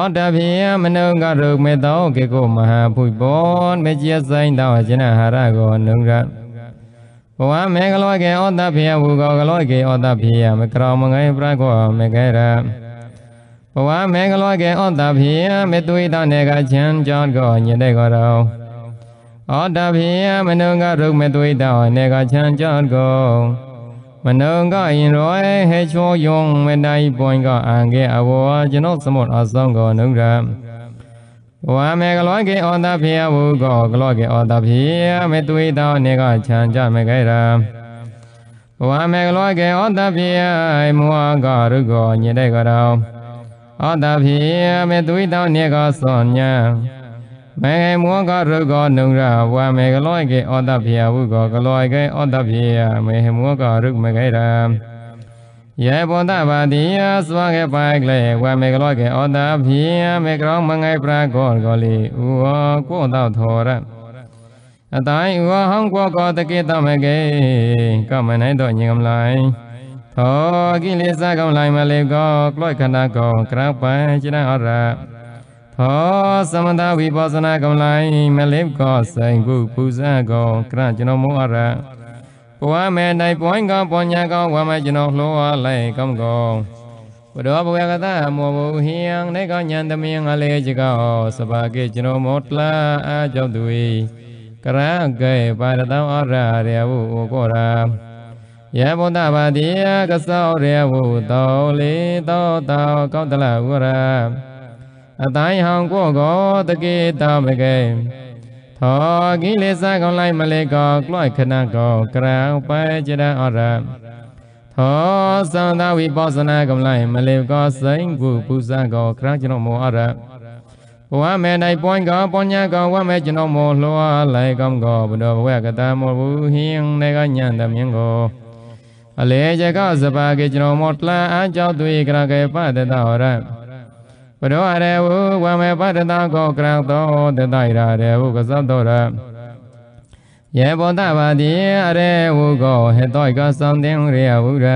ဩတပိယမနုကရုမေတောကေကိုမဟာဘုဘောမေကျဆိုင်တောအကျဏဟာရကိုနုကဘဝမေကလောကေဩတပိယဝုကောကလောကေဩတပိယမကရောမငိပြကောမေကေရဘဝမေကလောကေဩတပိယမေသွေတနေကချံကြောင့်ကိုညတဲ့ကောတော်ဩတပိယမနုကရုမေသွေတနေကချံကြောင့်ကိုမနံကယင်ရောဟေချောယုံမတိုင်ပွင်ကအံကေအဝောကျွန်ုပ်စမတ်အဆောင်ကနုရဝါမေကလောကေဩတာဖေယဝုကောကလောကေဩတာဖေယမေသွေတောနေကခြံကြမကေရာဝါမေကလောကေဩတာဖေယမောကရုကောညိတေကရောဩတာဖေယမေသွေတောနေကသောညာမေမောကရုကောနုံရဝါမေကလောကေဩတဖေယဝုကောကလောကေဩတဖေယမေမောကရုမကေရာယေဘောတဗာတိယစွာကေပိုင်ကလေဝမေကလောကေဩတဖေယမေကရောမငိုင်ပရာကောကောလီဥဝကိုတောထောရအတိုင်းဝဟောင်းကောကောတကေတမကေကမနိုင်တော့ညင်္ဂမလိုင်းသောကိလေသာကောင်းလိုင်းမလေးကောကလောကန္တာကောကရပိုင်ကျနဟောရခောသမထဝိပောဇနာကမ္လိုင်းမလိကောဆိုင်ကုပူဇံကောကရကျွန်တော်မောအရပဝမေတိုင်ပွိုင်းကောပညာကောဝမကျွန်တော်လှောလိုင်းကမ္ကောဘဒောဘဝကတမောဘုဟိယံနေကောညံသမင်းငါလေကြကော စပါကေကျွန်တော်မောတလာအာကြောင့်သူဤကရံကေပါရတံအရရေဝုကောရာယေဘုဒ္ဓဘာတိယကသောရေဝုတောလီတောတောကောတလဝရာအတိုင်းဟောင်ကိုကိုတကေတမကေသောကိလေသာကောင်းလိုက်မလေးကောကလွိုက်ခဏကောကရံပဲကြရန်အရသောသံသာဝိပောဇနာကောင်းလိုက်မလေးကောစိန်ကုပူဇံကောကရံကျွန်တော်မောအရဘဝမေ၌ပွင့်ကောပညာကောဝမေကျွန်တော်မောလွှာလိုက်ကောင်းကောဘုဒ္ဓဘဝကတမောဘူးဟင်းနေကညံတမြင်ကောအလေကြကစပါကေကျွန်တော်မောတလန်အကြောက်သွေကရကေပတတဟောရံဘရောအရေဝဝမေပတတောခောကရသောတတယရာရေဝကသတောရယေဘောတဗာတိအရေဝကောဟေတောကသံတင်ရေဝုရ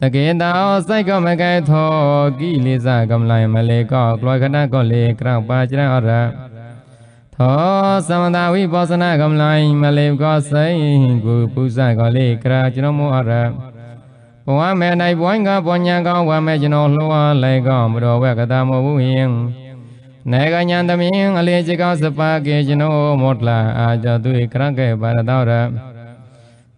တကေတောစိတ်ကမကဲသောကိလေသာကမလိုင်မလေကောကလောကနာကောလေကရပါကျရအရသောသမန္တဝိပောစနာကမလိုင် မလေကောစိတ်ကုပုဇ္ဇကောလေကရကျွန်မောအရဘဝမေ၌ဘဝိုင်းကဘောညာကောင်းဝမေကျွန်တော်လှောလိုက်ကောင်းမတော်ဝဲကတာမဟုတ်ဘူးယင်နေကညာသမင်းအလေးချေကောင်းစပါကေကျွန်တော်မောတလာအာဇသူဧကရကေပါရတော်ရ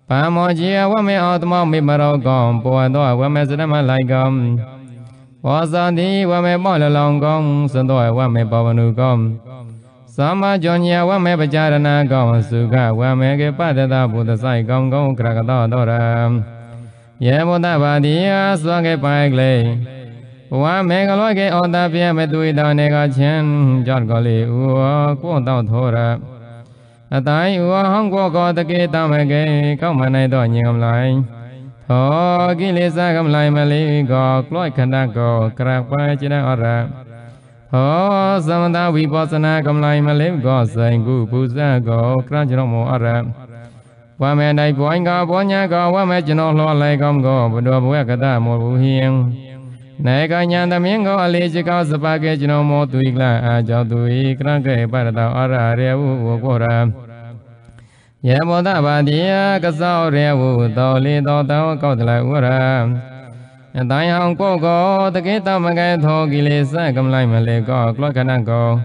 ပံမောကြီးဝမေအောတမောမိမရောကောင်းပဝတော်ဝမေစနမလိုက်ကောင်းဝါဇာတိဝမေမောလလောင်ကောင်းစံတော်ဝမေပဝနုကောင်းသမ္မာကြောင့်ညာဝမေပကြရဏကောင်းစုခဝမေကေပတတဘုဒ္ဓဆိုင်ကောင်းကောင်းကရကတော်တော်ရယေဘုဒ္ဓဘာတိယစွာကေပိုင်ကလေးဝါမေကလောကေဩတာပြေမသွေတောနေကချင်းကြောင့်ကလေးဥဝကွန့်တောထောရအတိုင်းဥဝဟောင်းကောကောတကေတမကေကောက်မနိုင်တော့ညင်ကမလိုက်သောကိလေသာကမလိုက်မလေးကောကလောခန္ဓာကောကရပန်းကျင်ဩရသောသမန္တဝိပောစနာကမလိုက်မလေးကောဆိုင်ကုပူဇကောကရံကျွန်မောအရံဝမေတိုင်ပွိုင်းကဘောညာကဝမေကျွန်တော်လောလိုက်ကောင်းကောဘုဒ္ဓဘဝကတမောဘူးဟိယံနေကညာသမင်းကိုအလေးချကောစပါကေကျွန်တော်မောသူဤကလအာကြောင့်သူဤကရကေပရတောအရရေဝုဘောရာယေမောဒဗာတိယကသောရေဝုတောလီတောတောကောတလဝရာအတိုင်းဟောင်းကောကောတကေတမကေသောကိလေသကမလိုက်မလေကောကလောကနကော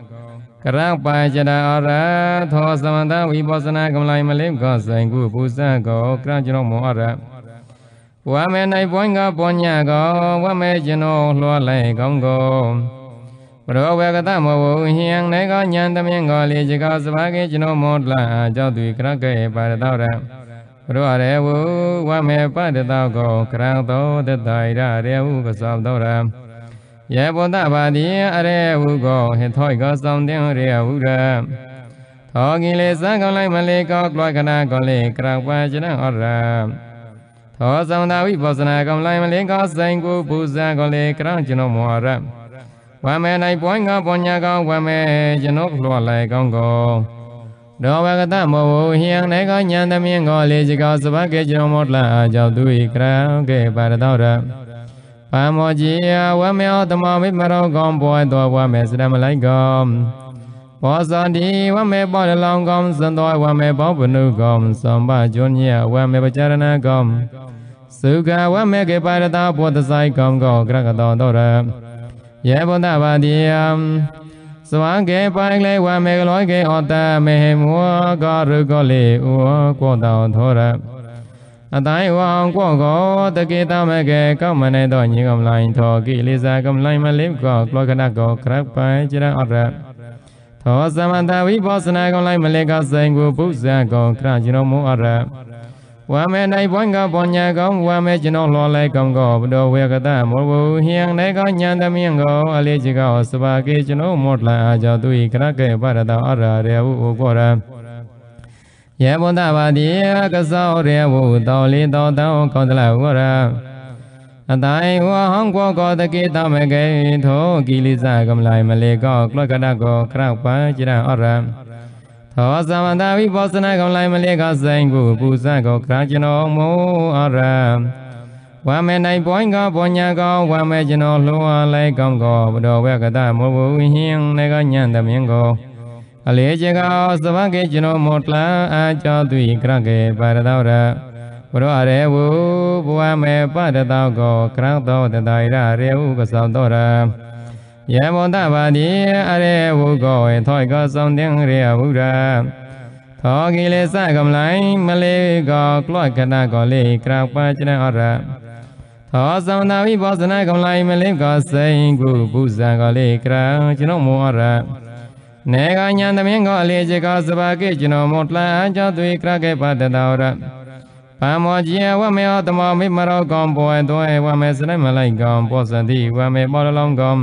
ကရံပါယတအရသောသမန္တဝိပောစနာကမလိုင်မလိခောဆိုင်ကုပူဇံကောကရံကျွန်တော်မောအရဝမေ၌ပွင့်ကပွညကောဝမေကျွန်တော်လွှာလိုက်ကောင်းကောပရောဝေကတမောဝဟိယံနေကောညံသမင်းကောလေจิกောစဘာကေကျွန်တော်မောလာကြောက်သူကရံကေပါရတော်ရပရောရေဝဝမေပတတောကောကရံသောတတ္တရရေဟုကသောတော်ရယေဘုဒ္ဓဘာတိအရေဟုကောဟိထောိကောဆောင်တင်ရေဟုရသောကိလေသာကောင်းလိုက်မလေးကောကလောကနာကောလေကရပဝကျနဩရသောဆောင်တာဝိပောဇနာကောင်းလိုက်မလေးကောဆိုင်ကိုပူဇာကောလေကရံကျွန်မောရဝမေ၌ပွိုင်းကောပညာကောဝမေကျွန်ုပ်လောလိုက်ကောင်းကောဒောဝကတမောဝဟိယံနေကောညံသမင်းကောလေစကောစဘကေကျွန်မောတလာအကြောင့်သူဤကရံကေပါရတော်ရပံမောကြည်ဝမေယောတမဝိမရောကောင်းဘောသောဝမေစရမလိုက်ကောဘောဇန္တိဝမေပောရလောင်ကောသံသောဝမေဘောဘနုကောသမ္ပဇွန်ညဝမေပจารဏကောသုခဝမေကေပါရတာဘောတဆိုင်ကောကောကရကတောတောရယေဘုဒ္ဓဗာတိယံသဝံကေပိုင်လေဝမေကလောကေဩတမေမောကရုကောလေဩကောတောသောရအတိုင်းဝံကော့ကောတကေတမကေကမနေတော့ညင်ကမလိုင်းသောကိလေသာကမလိုင်းမလေးကောကလောကနကောကရပိုင်ကျရအရသောသမန္တဝိဘောစနာကမလိုင်းမလေးကဆိုင်ကိုပုဇံကောကရကျွန်တော်မူအရဝမေနိုင်ဘွန်ကပညာကောဝမေကျွန်တော်လောလဲကောကောဘတော်ဝေကတမောဘူဟိယံနေကောညာသမင်းကောအလေးချကောစပါကေကျွန်တော်မောတလံအာကြောသူဤကရကေပါရတောအရရေဟုဩကောရံယေဘုဒ္ဓဘာတိကသောရေဝုတောလီတောတံကောသလဝရအတိုင်ဝဟောကောကောတကိတမကေထောကိလိစကမလိုင်မလေကောကလကဒကောခရောက်ပံจิรံအရံသောသမန္တဝိပောစနကမလိုင်မလေကောဆိုင်ကုပူဇကောခရာကျွန်ောမောအရံဝမေနိုင်ပွိုင်းကပညာကောဝမေကျွန်ောလောဟလိုက်ကောင်းကောဘဒောဝေကတမောဝိဟင်းနေကညံသမင်းကောအလေချေကောသဗ္ဗကေကျွန်တော်မောတလံအာကြောသူဤကရကေပါရတော်ရဘရောအရေဝဘဝမေပတတောကောကရံတော်တတိုင်ရရေဟုကဆောင်တော်ရယံဝန္တပါတိအရေဝကောဝေထောကောဆောင်တင်ရေဘုရာသောကိလေသကမလိုင်းမလေးကောကလောကနာကောလေကရပကျနဩရသောသမနာဝိဘောဇနာကမလိုင်းမလေးကောစိန်ကုပုဇံကောလေကရကျွန်တော်မောရနေကညာသမင်းကအလေချေကစပါကေကျွန်တော်မွန်တလန်အကြောသွေကရကေပတတော်ရပမောကြီးဝမေဩတမမိမရောကောင်ပွယ်သွဲဝမေစရမလိုက်ကောင်ပောစတိဝမေပောလုံးကောင်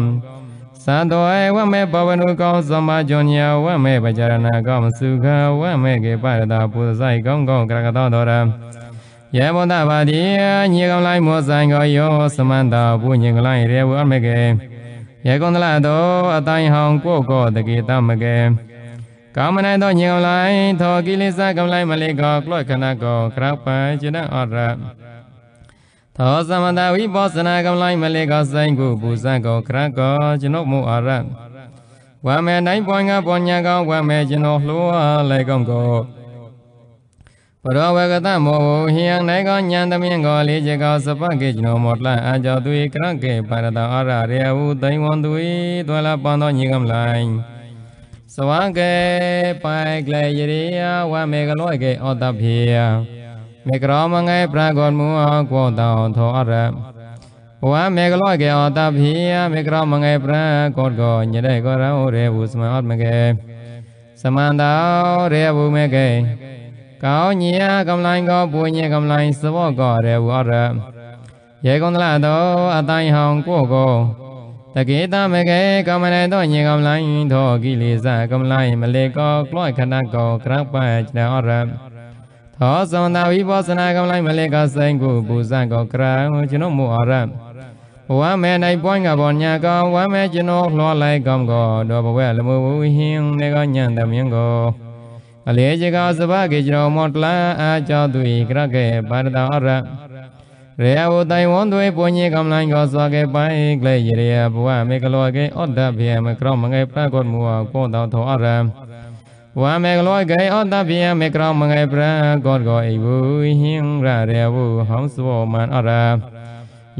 သံတော်ဧဝမေဘဝနုကောသမာဇွန်ညာဝမေပကြရဏကောစုခဝမေကေပရတာပုဇဆိုင်ကောင်းကောင်းကရကတော်တော်ရယေဘုဒ္ဓဘာတိညေကောင်လိုက်မောဆိုင်ကောယောသမန္တာဘုညေကလိုက်ရေဝမေကေယေကုံတလတောအတိုင်းဟောင်ကိုကောတကေတမကေကာမနိုင်သောညောင်လိုင်းသောကိလေသာကံလိုက်မလေးကောကလော့ခဏကောကရပံကျနအရသောသမတဝိပောစနာကံလိုက်မလေးကောဆိုင်ကိုပူဇံကောကရကောကျွန်ုပ်မူအရဝမေနိုင်ပွင့်ကပွန်ညာကောဝမေကျွန်တော်လှောလိုက်ကောကောပရောဝကတမောဝဟိယံနိုင်ကောညံသမင်းကောလေးချကောစပကေကျွန်တော်မောတလအကြောသူဤကရကေပါရတအာရရေဟုသိဝံသူဤတွလပန်သောညီကမလိုင်းစဝံကေပိုင်ကလေယရိယဝမေကလောကေဩတပြေမေကရောမငယ်ပြဂောမူဟောကောတောသောအရဝါမေကလောကေဩတပြေမေကရောမငယ်ပြကောကောညရေကောရောရေဟုစမောတမကေသမန္တောရေဘုမေကေကောင်းညာကမလိုင်းကောပွေညေကမလိုင်းစဘောကောရေဝရရေကုံတလတောအတိုင်းဟောင်းကိုကိုတကေတမကေကမနေတော့ညေကမလိုင်းသောကိလေသာကမလိုင်းမလေကောကလောခဏကောကရပ္ပချနရသောသံသာဝိပောစနာကမလိုင်းမလေကောစိုင်ကိုပူဇံကောကရံကျွန်ုပ်မူအရဝမ်းမဲနိုင်ပွိုင်းကပေါ်ညာကောဝမ်းမဲကျွန်တော်လှောလိုက်ကောကောတော့ဘဝဲလမှုဝဟင်းနေကောညံတမြင်ကောအလေချကောစဘကေကျွန်တော်မောတလန်အာကြောသူဤကရကေပါရတံအရရေယဝတိုင်ဝန္သွေပုညေကမ္လိုင်းကောစွာကေပိုင်းကလေရေယဘဝမေကလောကေဩတ္တဗျေမကရောမငေပတ်ကောမူဝကောတောသောအရံဝါမေကလောကေဩတ္တဗျေမေကရောမငေပရကောကောဣဝုဟိံရရေဝုဟောင်းစဝမန်အရံ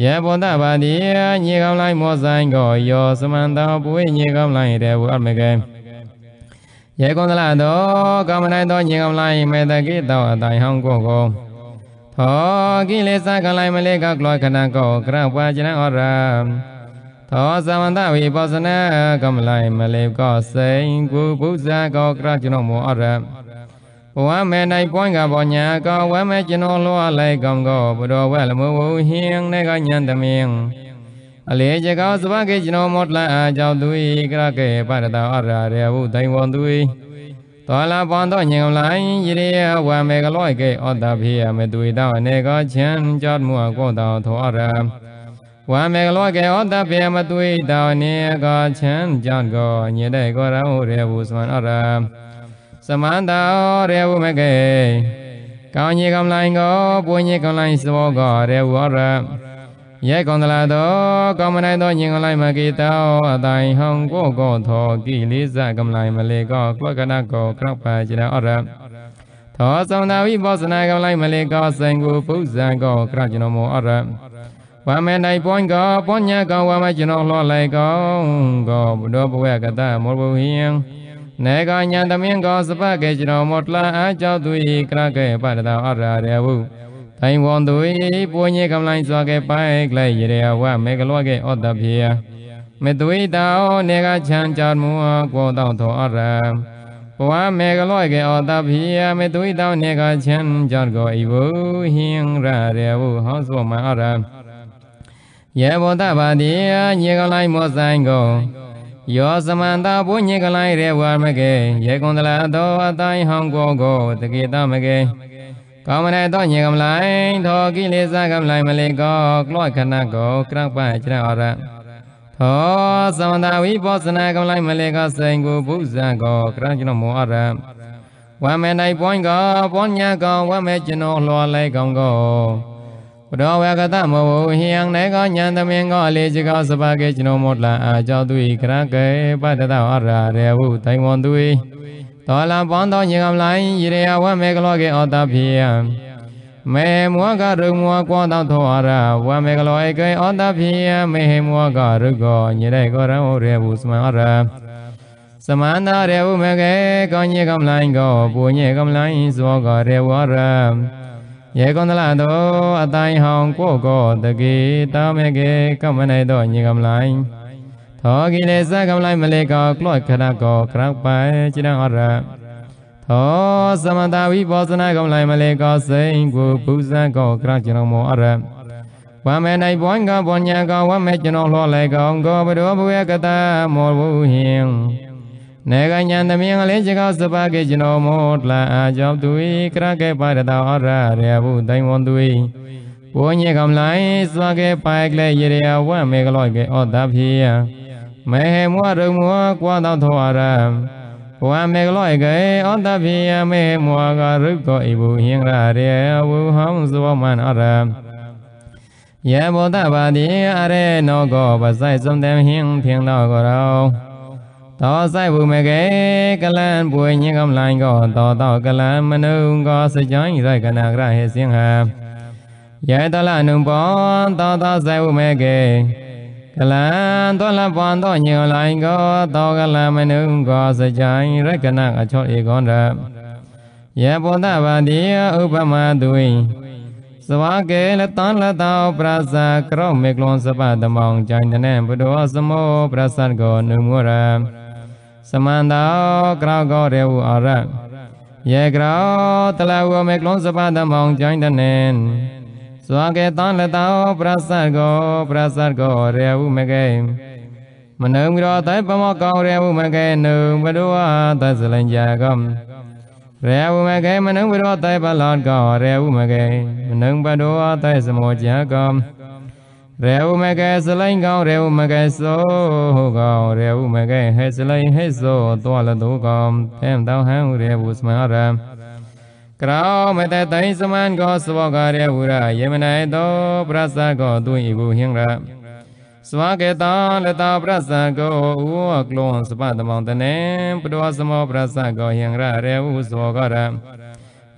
ယေဘုဒ္ဓဗာတိညေကမ္လိုင်းမောဆိုင်ကောယောသမန္တောပွေညေကမ္လိုင်းရေဝုအမေကေယေကုံသလသောကာမနိုင်သောညင်္ဂမလိုင်းမေတ္တကိတောအတိုင်ဟောင်းကိုကိုသောကိလေသာကလိုင်းမလေးကကလောခဏကောကရဝါကျနဩရသောသမန္တဝိပောစနကမလိုင်းမလေးကောစိန်ကုဘုဇာကောကရကျွန်တော်မောရဘဝမေ၌ပွင့်ကဘောညာကောဝမေကျွန်တော်လောလိုက်ကံကောဘုရောဝဲလမဝဟိယံနေကညံသမင်းအလေကြကောသဘကေကျွန်တော်မောတလန်အကြောင်းသူဤကရကေပရတောအရာရေဝုဒိုင်ဝံသူဤသောလာပွန်သောညင်လိုင်းယရိယဝံမေကလောကေဩတဖိယမေသူဤတောအနေကောချံကြောမှုအကောတောသောအရာဝံမေကလောကေဩတဖိယမသူဤတောအနေကောချံကြောကောညေတေကောရံဟုရေဝုသမန်အရာသမန္တောရေဝုမကေကောင်းညေကံလိုင်းကောပုညေကံလိုင်းသဘောကောရေဝောရံရိုက်ကုန်သလားသောကောင်းမနိုင်သောညင်ကလိုက်မကိတောအတိုင်ဟောင်းကိုကောသောကိလေသာကမလိုက်မလေကောကလကနာကောကရောက်ပါကျနာအရသောဆောင်နာဝိဘောဇနာကမလိုက်မလေကောဆိုင်ကိုပုဇံကောကရကျွန်တော်မောအရဝမေနိုင်ပွန်ကောပွန်ညာကောဝမကျွန်တော်လောလိုက်ကောကောဘုဒ္ဓဘဝကတမောဘဝိယံနေကညာသမင်းကောစပကေကျွန်တော်မောတလာအကြောသူဤကရကေပတတအရရဝုတိုင်ဝံသူဤပုညေကမ္လိုင်းစွာကေပိုင်ကလေရေရဝမေကလောကေဩတပြေယမေသွေတောနေကချံကြမောကောတောသောအရံဘဝမေကလောကေဩတပြေယမေသွေတောနေကချံကြကောဤဝဟင်းရရေဝဟောသောမအရံယေဘောတဗာတိယညေကလိုင်းမောဆိုင်ကောယောသမန္တာဘုညေကလိုင်းရေဝမကေယေကွန်တလာသောအတိုင်းဟောင်းကောကိုတကေတမကေကောမနေသောညင်ကမလိုင်းသောကိလေသာကမလိုင်းမလေးကောကလောခဏကောကရပကျရအရသောသမန္တဝိပောစနာကမလိုင်းမလေးကောစိန်ကိုဘုဇံကောကရကျွန်မောအရဝမေနိုင်ပွင့်ကောပွန်ညာကောဝမေကျွန်တော်လွှော်လိုက်ကောင်းကောဘဒောဝကတမောဝဟိယံနေကောညံသမင်ကောလေจิကောစပါကေကျွန်တော်မောတလံအာကြောသူဤကရကေပတတဝရရေဝုတိုင်ဝန်သူဤတောလံပန်းသောညင်္ဂမလိုင်းရေရဝမေကလောကေအောတဖိယမေမောကရုမောကောသောသောအရဝမေကလောဧကေအောတဖိယမေဟမောကရုကောညရေကောရံဟောရေဘုစမအရသမန္တရေဝမေကေကောညေကမလိုင်းကောပူညေကမလိုင်းဇောကရေဝရယေကုန္တလတောအတိုင်းဟောင်းကိုကောတကေတာမေကေကမနေသောညေကမလိုင်းသောကိလေသာကမ္လိုင်းမလေကောကလော့ခရကောကရောက်ပိုင်จิตံအရသောသမတာဝိဘောဇနာကမ္လိုင်းမလေကောစိန်ကိုပူဇံကောကရောက်ကျွန်တော်မောအရဝမေ၌ဘွန်ကဘောညာကောဝမေကျွန်တော်လှောလေကောကောဘရောဘဝေကတာမောဝုဟင်နေကညာသမင်းကလေးချေကောစပါကေကျွန်တော်မောတလာအကြောင်းသူဤကရကေပါရတောအရရေဘုဒိုင်ဝန်သူဤဘုညေကမ္လိုင်းစွာကေပိုက်လေရေရဝမေကလောကေဩတာဖြေယမေမွရုံမွကွာသောထောအရံဘဝမေကလောဧကေဩတပိယမေမွကရုကောဣဘူယင်္ဂရရေဝုဟံသဝမန်အရံယေဘောတပါတိအရေနောကောပဆိုင်စုံတံဟင်းဖြင့်တော်ကိုရောသောဆိုင်ဘူးမကေကလန်ပွေညင်ကမလိုင်းကောသောသောကလန်မနုံကောစကြိုင်းရိုက်ကနာကရဟေစင်ဟံယေတလနုံပောသောသောဆိုင်ဘူးမကေကလံသောလပန်သောညောလိုင်းကောသောကလံမနုကောစကြိုင်ရကနအချောဧကောန္တယေဘောဓဗန္တိယဥပမသူိစဝကေလတန်လတောပရဇာကရောမေကလွန်စပတမောင်ကြိုင်တနေဘုဒ္ဓောစမောပရသတ်ကောနုမောရစမန္တောကရောကောရေဝအရယေကရောတလဝမေကလွန်စပတမောင်ကြိုင်တနေစွာကေတံလတောပရသတ်ကိုပရသတ်ကိုရေဟုမကေမနုံရောတိုင်ပမောကောရေဟုမကေနုံဘဒုဝသဇလင်ကြကောရေဟုမကေမနုံရောတိုင်ပလောကောရေဟုမကေမနုံဘဒုဝသဇမောကြကောရေဟုမကေစလိုင်းကောရေဟုမကေဆိုဟုကောရေဟုမကေဟဲစလိုင်းဟဲဆိုတောလတုကောဖဲံတောဟံရေဟုစမရံကရောမတတိုင်စမန်ကောစဘောကရေဝရယေမနိုင်သောပရသကောသူဤဘူးဟင်ရစဝကေတံလတပရသကောဥဝကလောစပတမောတနေပတောစမောပရသကောဟင်ရရေဝုစဘောက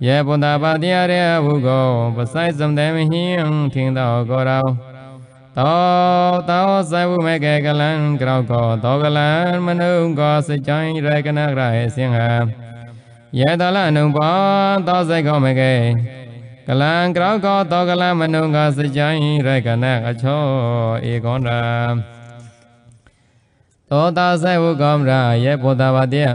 ရယေဘုဒ္ဓဘာတိယရေဝုကောပဆိုင်စံတေမဟိယံထင်သောကောရောသောသောဇဝုမေကေကလံကရောကောသောကလံမနုကောစိတ်ချိုင်းရေကနရဟေစင်ဟံယေတလအနုပါသောစိတ်ကောမကေကလံကရောကောသောကလံမနုကစကြိုင်ရကနအချောဧကောရာသောတာစေဝကောမရာယေဘောဓဝတယ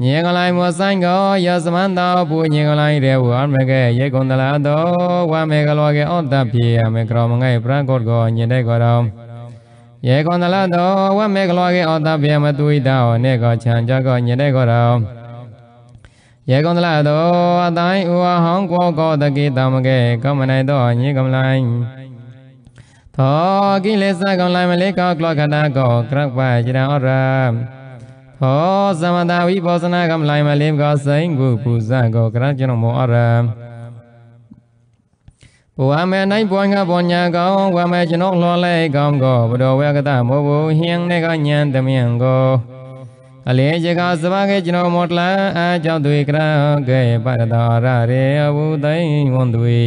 ညေကလိုင်းမောဆိုင်ကောယသမန္တောဘူညေကလိုင်းရေဝါမကေယေကုန္တလာသောဝမေကလောကေဩတ္တပြေယမေကရောမငိုင်ပရံကောကောညေတေကောရောယေကုန္တလာသောဝမေကလောကေဩတ္တပြေမတုိတောနေကောခြံကြကောညေတေကောရောယေကုံသလသောအတိုင်းဥဝဟောင်းကောကောတကိတမကေကမနိုင်သောညေကမလိုင်းသောကိလေသာကံလိုင်းမလေးကောကလခဏကောကရပယရံဩရသောသမတဝိပောဇနာကံလိုင်းမလေးကောစိန်ကုပူဇကောကရကျွန်မောဩရဘူအမေနိုင်ပွန်ကပွန်ညာကောဝမေကျွန်တော်လောလဲကောကောဘဒောဝေကတမောဘူဟျံနေကညံတမြံကောအလင်းချကစပါကေကျွန်တော်မောတလန်အကြောင်းသွေကရံကေပရတာရရေအဝုသိဝန်သွေ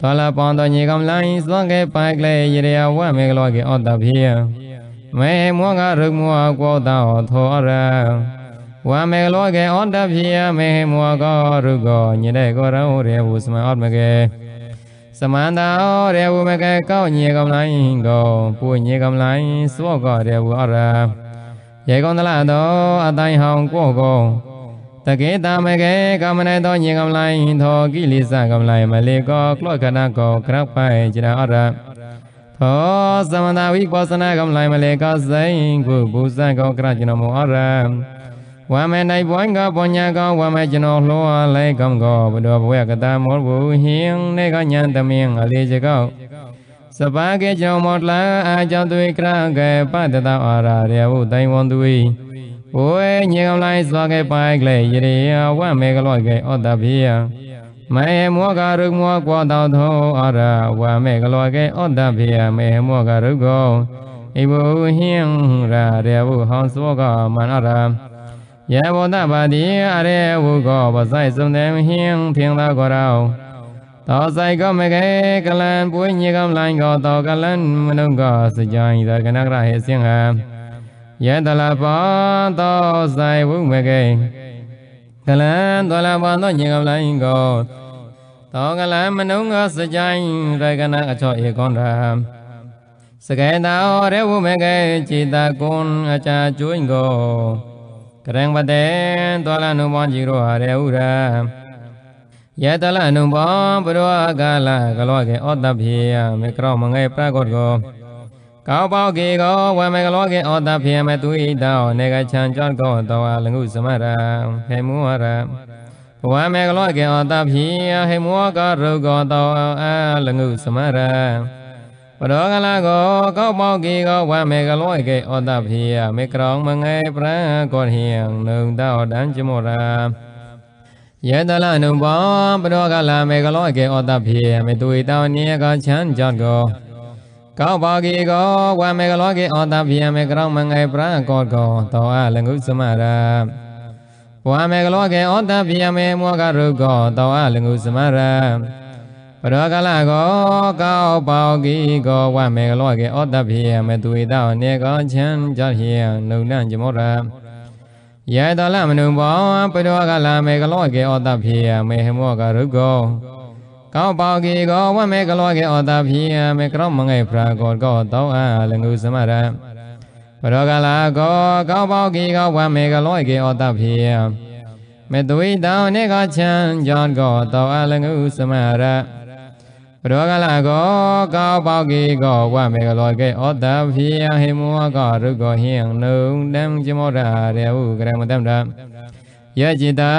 သောလပောင်းတော်ညီကောင်လိုင်းစွန့်ကေပိုင်ကလေးရေရဝမေကလောကေအောတပြေမေမောငါရုမောကောတောသောရဝမေကလောကေအောတပြေမေမောကောရုကောညတဲ့ကောရံဟောရေဝုစမအောမကေသမန္တာရေဝုမကေကောညေကောင်လိုင်းကောပူညေကောင်လိုင်းစောကောရေဝုအရာရေကုံသလသောအတိုင်းဟောင်းကိုကိုတကေတမကေကမနေသောညင်ကမလိုင်းသောကိလေသာကမလိုင်းမလီကောကလောကနာကောကရပ်ပိုင်ကျနာအရသောသမန္တဝိပောစနာကမလိုင်းမလီကောစိန်ခုဘူဇံကောကရကျွန်မောအရဝမေနိုင်ပွိုင်းကပညာကောဝမေကျွန်တော်လောလဲကံကောဘုဒ္ဓဘဝကတမောဘူဟိယံနေကညံသမင်းအလေးချကောစပန်းကေကြောင့်မောလံအာကြောင့်သွေကရကဲပတတအာရရေဝုတိုင်ဝံသွေဝေညေကောင်လိုက်စွာကဲပိုင်ကလေယရေဝမေကလောကဲဩတပိယမေမောကရုမောကောတောသောအာရဝမေကလောကဲဩတပိယမေမောကရုကောဣဘုဟိယံရာရေဝုဟောသောကမန္တရာယေဘောတပါတိအရေဝုကောပဇိုက်စုံတယ်ဟိယံဖင်သာကောရောသောဆိုင်ကောမကေကလန်ပွေညေကောလိုင်းကောသောကလန်မနုကောစကြိုင်သကနကရဟေစင်ဟံယတလပံသောဆိုင်ဝုမကေကလန်သောလပံသောညေကောလိုင်းကောသောကလန်မနုကောစကြိုင်သကနအချောဧကောန္တဟံစကေတာဩရေဝုမကေจิตာကွန်အချာကျွင်းကောကရံပတေသောလနုမောจิရောဟရေဥရာယတလအနုဘောဘရောကာလကလောကေဩတပြေယမေကရောမငယ်ပရကောတောကောပောကေကောဝေမေကလောကေဩတပြေယမေသူဣတောနေကချံကြောင့်ကောတောအလငုစမရံဟေမူဝရဝေမေကလောကေဩတပြေယဟေမူကရုကောတောအလငုစမရံပရောကလကောကောပောကေကောဝေမေကလောကေဩတပြေယမေကရောမငယ်ပရကောဟိယံနုံတောတံချမောရာယတလအနုဘောပရောကလာမေကလောအကေဩတဖေမေတုဧတောနိယကချံကြောင့်ကောကောက်ပါကေကောဝံမေကလောကေဩတဖေမေကရောမငယ်ပရံကောကောတောအလငုသမရာဝံမေကလောကေဩတဖေမေမောကရုကောတောအလငုသမရာပရောကလာကောကောက်ပါကေကောဝံမေကလောကေဩတဖေမေတုဧတောနိယကချံကြောင့်ဟိနုဏံဇမောရာယတောလမနုဘောပရောကလမေကလောကေဩတဖြေယမေဟမောကရုကောကောပောကေကောဝမေကလောကေဩတဖြေယမေကရောမငေဖရာကောကောတောအာလငုသမရပရောကလကောကောပောကေကောဝမေကလောကေဩတဖြေယမေသွေတောနေကချံဂျောကောတောအာလငုသမရဘရောကလကောကောပောက်ကေကောဝမေကလောကေဩတဖြေယဟိမောကောရုကောဟိယံနုံတံဇမောရာရေဟုကရမတံတံယေจิตာ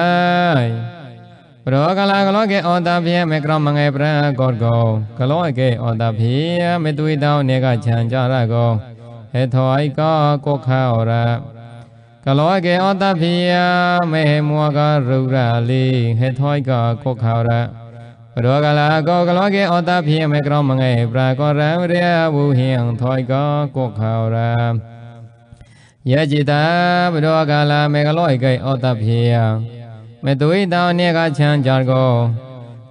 ဘရောကလကလောကေဩတဖြေမေကရမငေပရကောကောကလောကေဩတဖြေမေသွေတောင်းနေကခြံကြရကောဟေထောအိကောကောခောရကလောကေဩတဖြေမေမောကရုရလီဟေထောအိကောကောခောရဘရောကလာကောကလောကေဩတာဖြင့်မေကရောမငယ်ပရာကောရံရေဝူဟိယံသောကောကောခာရံယจิตာဘရောကလာမေကလောဧကေဩတာဖြင့်မေတုိတောအနေကချံကြကော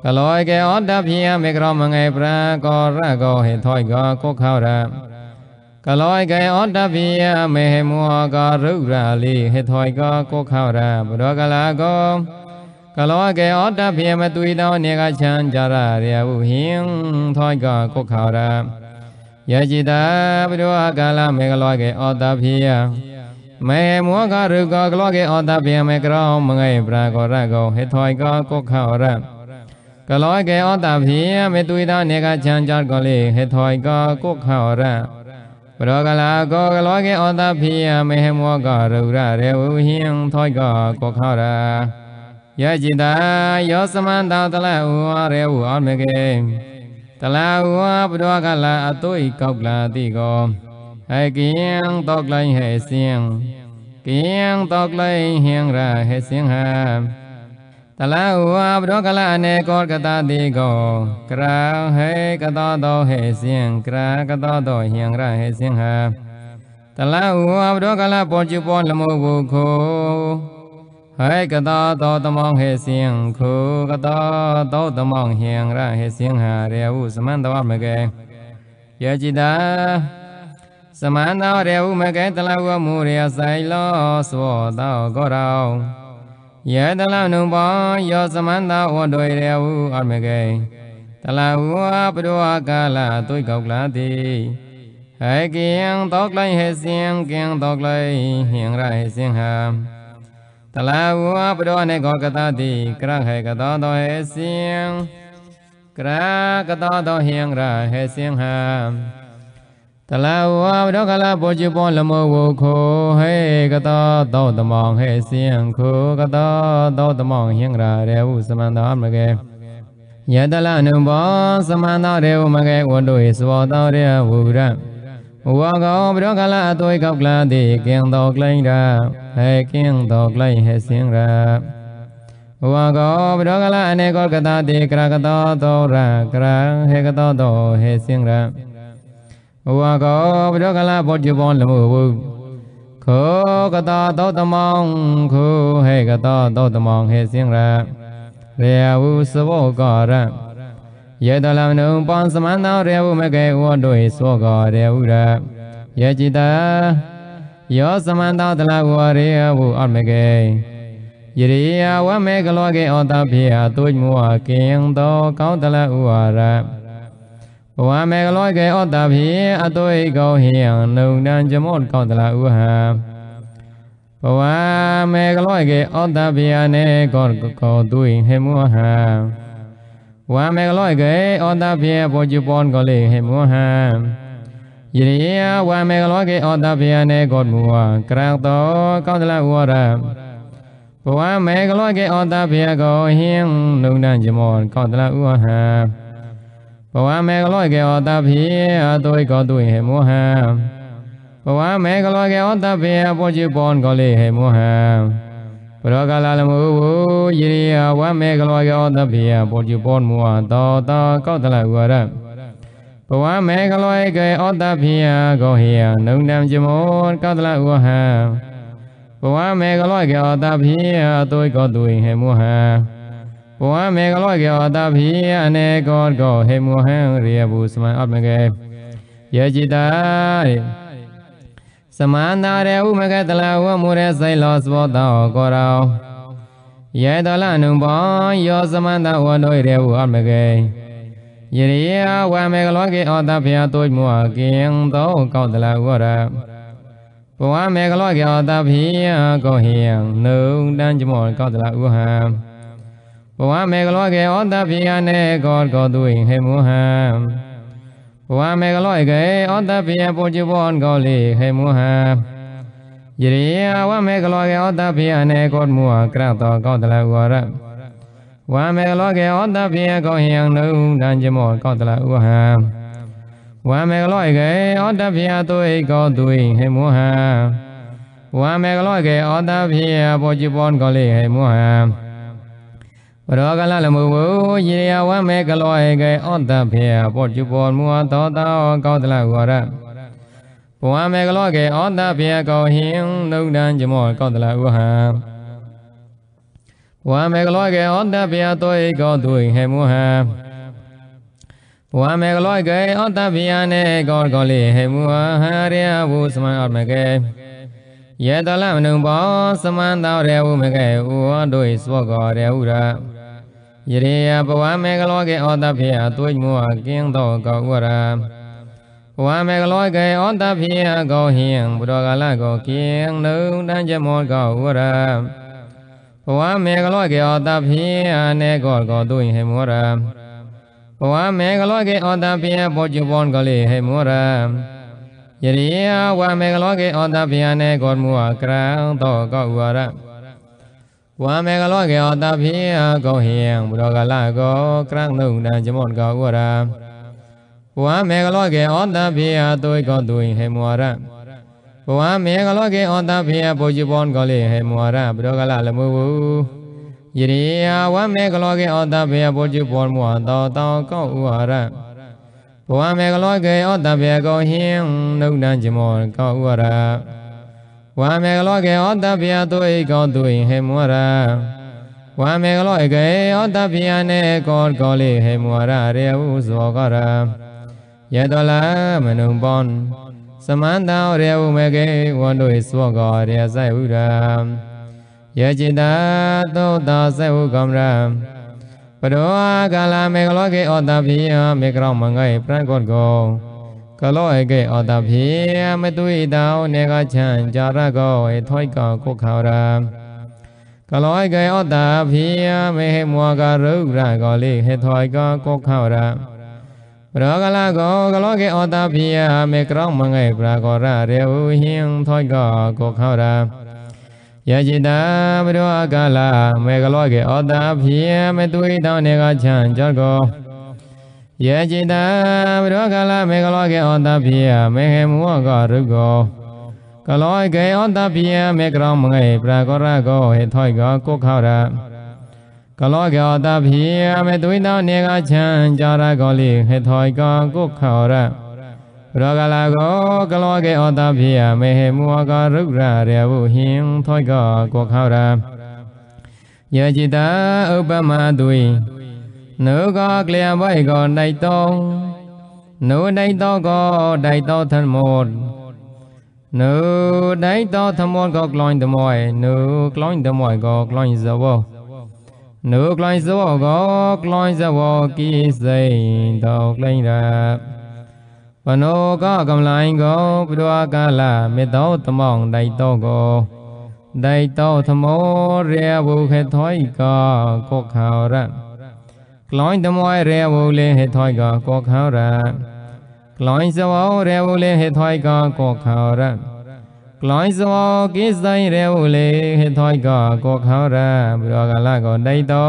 ကလောဧကေဩတာဖြင့်မေကရောမငယ်ပရာကောရကောဟိသောကောကောခာရံကလောကေဩတပိယမေမောကရုရာလိဟေထောကကောခရဘရောကလာကောကလောကေဩတဖေမသွေတောနေကချံကြရရေဟုဟင်သောကကုခါရယေจิตာဘိရောကာလမေကလောကေဩတဖေယမေမောကရုကကလောကေဩတဖေမေကရောမငေပရာကောရကောဟေသောကကုခါရကလောကေဩတဖေယမေသွေတောနေကချံကြကောလေဟေသောကကုခါရပရောကလာကောကလောကေဩတဖေယမေမောကရုရရေဟုဟင်သောကကုခါရယจิตာယောသမန္တသလဝရေဝောမကေသလဝပဒဝကလအတုိကောက်လာတိကောအကိယံတောကလိုင်းဟေစင်ကိယံတောကလိုင်းဟင်ရာဟေစင်ဟာတလဝပဒကလအနေကောကတတိကောကရဟေကတောတောဟေစင်ကရကတောတောဟင်ရာဟေစင်ဟာတလဝပဒကလပေါ်ကျပေါ်လမောဘုခောဟဲကတာသောတမောင်ဟေစင်ခုကတာသောတမောင်ဟင်ရဟေစင်ဟာရေဟုသမန္တဝမကေယေจิตာသမန္တရေဟုမကေတလဝမူရေဆိုင်လောသောသောကောရောယေတလနုဘောယောသမန္တဝဒွေရေဟုအမကေတလဝပဒဝကာလသွိကောက်လာတိဟေကင်တောကလိုင်းဟေစင်ကင်တောကလိုင်းဟင်ရဟေစင်ဟာတလဝပရောနေကောကတတိကရဟေကတောတောဟေစင်ကရကတောတောဟိယံရဟေစင်ဟံတလဝပရောကလဘောจิပောလမောဝခောဟေကတောတောတမောင်ဟေစင်ခောကတောတောတမောင်ဟိယံရရေဟုသမန္တာမကေယတလနုဘောသမန္တာရေဟုမကေဝတ္တုဟိသဘောတောရေဝုရံဘဝကောဘရောကလအသွေးကောက်ကလတိကင်တော်ကလိုင်းရာဟဲကင်တော်ကလိုင်းဟဲစင်ရာဘဝကောဘရောကလအနေကောကတာတိကရကတောသောရာကရဟေကတောသောဟဲစင်ရာဘဝကောဘရောကလဘောတိဘောလမှုဝုခောကတာသောတမောင်ခုဟေကတောသောတမောင်ဟဲစင်ရာရေဝုသဘောကရံယေတလမနုံပောင်းသမန္တောရေဝမကေဝတို့ဤသောကောရေဝရယေจิตာယောသမန္တောတလဝရေဝုအမကေယရိယဝမေကလောကေဩတပိယသုညမောကိယံတောကောင်းတလဥဝရဘဝမေကလောကေဩတပိအတုဧကောဟိယံနုံတံဇမောကောင်းတလဥဟံဘဝမေကလောကေဩတပိယနေကောကောသူဟေမောဟံဝံမေကလောကေဩတပြေဘောจุปอนကလေဟေမွဟံယရိယဝံမေကလောကေဩတပြေနေကောမူဝကရံတောကောသလဝရဘဝမေကလောကေဩတပြေကောဟင်းနုံဏဇမောကောသလဥဟံဘဝမေကလောကေဩတပြေအသွေကောသွေဟေမွဟံဘဝမေကလောကေဩတပြေဘောจุปอนကလေဟေမွဟံဘရောကလာလမှုဝယေရိယဝမေကလောယောသဗေယပောတိပောမောတောတောကောတလဝရဘဝမေကလောဧကေဩသဗေယကောဟိယနုံတံဇမောကောတလဝဟံဘဝမေကလောဧကေဩသဗေယသွေကောသူဟေမောဟံဘဝမေကလောဧကေဩသဗေယအနေကောကောဟေမောဟံရေယဘုစမံအပမကေယေจิตာสมานตาเรอุมะกะตะละวะมูเรไซลอสโวตอกอรอยะตะละนุปอยอสมานตาวะโดยเรอุอะมะเกยริยะวะเมกะโลเกอตะพยาตุมัวกิงโตกอตะละวะระဘဝမေကလောကေအတဖိယကောဟိယံနုံတံจမောကောတလဥဟံဘဝမေကလောကေအတဖိယနေကောကောသူဟိဟေမုဟံဘဝမေကလောဧကေဩတပိယပုจิဘောန်ကောလိဟေမုဟံယရိယဝမေကလောကေဩတပိယနေကောမူဟကရတောကောတလဝရဝမေကလောကေဩတပိယကောဟိယံနုဒံจิမောကောတလဥဟံဝမေကလောဧကေဩတပိယတုဧကောတုဟိဟေမုဟံဝမေကလောကေဩတပိယပုจิဘောန်ကောလိဟေမုဟံပရောကလလမှုဝယေရဝမေကလောဧကေဩတဖေပောจุပောမူဟသောတောကောသလဝရဘဝမေကလောကေဩတဖေကောဟိနုဒံဇမောကောသလဥဟံဘဝမေကလောကေဩတဖေသောဧကောသူဟေမူဟံဘဝမေကလောကေဩတဖေနေကောကောလိဟေမူဟံရေဝုသမံအမကေယေတလမနုဘောသမံသောရေဝုမကေဥဝတို့ဣစဘောကောရေဥရာယရေယဘဝမေကလောကေဩတဖိယသွိမောကင်းသောကောဝရဘဝမေကလောကေဩတဖိယကောဟိယံဘုရောကာလကောကင်းနုံတัญจမောကောဝရဘဝမေကလောကေဩတဖိယနေကောကောသွိဟေမောရဘဝမေကလောကေဩတဖိယဘောจุဘောကလေဟေမောရယရေယဝမေကလောကေဩတဖိယနေကောမူဝကရံသောကောဝရဝါမေကလောကေဩတာဖိယကောဟိယံဘုရောကလကောကရံနုဏံဇမောကောဝရဘဝမေကလောကေဩတာဖိယသွေကောသွေဟေမောရဘဝမေကလောကေဩတာဖိယဘောဇိဘောန်ကောလေဟေမောရဘုရောကလလမုဝုယရိယဝမေကလောကေဩတာဖိယဘောဇိဘောန်မောတောတောကောဥဟာရဘဝမေကလောကေဩတာဖိယကောဟိယံနုဏံဇမောကောဥဟာရဝါမေကလောကေဩတဗျာသူဧကောသူဟိမောရာဝါမေကလောဧကေဩတဗျာနေကောကောလေဟိမောရာရေဟုဇောကရာယတလမနုံပွန်သမန္တရေဟုမေကေဝန္တုဇောကောရေဇေဝုရာယေจิตာသောတာဇေဝုကမရာပရောကာလမေကလောကေဩတဗျာမေကရောမင္ဂေပြန်ကောကောကလောဧကေဩတဖိမတုဣတံနေကချံจารကောဧထွိကောကုခာရံကလောဧကေဩတဖိမေဟမောကရုရကောလိဟေထွိကောကုခာရံပရောကလကောကလောကေဩတဖိမေကရောမငေပရာကောရရေဝဟိံထွိကောကုခာရံယจิตာပရောကလမေကလောကေဩတဖိမေတုဣတံနေကချံจารကောယေจิตံဘရောကလမေကလောကေဩတပိယမေဟေမောကရုကောကလောကေဩတပိယမေကရောမငေပရကောရကောဟေထောကကုခောရကလောကေဩတပိယမေသွိသောနေကချံကြာရကောလိဟေထောကကုခောရဘရောကလကောကလောကေဩတပိယမေဟေမောကရုရရေဝုဟိံထောကကုခောရယေจิตံဥပမသွိ nữ có lìa với gò đầy tô nữ đầy tô có đầy tô thân một nữ đầy tô thân một có loin từ mỏi nữ loin từ mỏi có loin dầu bồ nữ loin dầu bồ có loin dầu bồ kỳ dây tàu lên ra và nó có cầm lại có đua cả là mê tàu tâm mong đầy tô gò, đầy tô thân một ria bu khét thói gò có khảo rằng ក្លាញ់តមយរេវូលេហេថយកកខោរៈក្លាញ់សវោរេវូលេហេថយកកខោរៈក្លាញ់សវោគិសៃរេវូលេហេថយកកខោរៈបុរកលកដៃតោ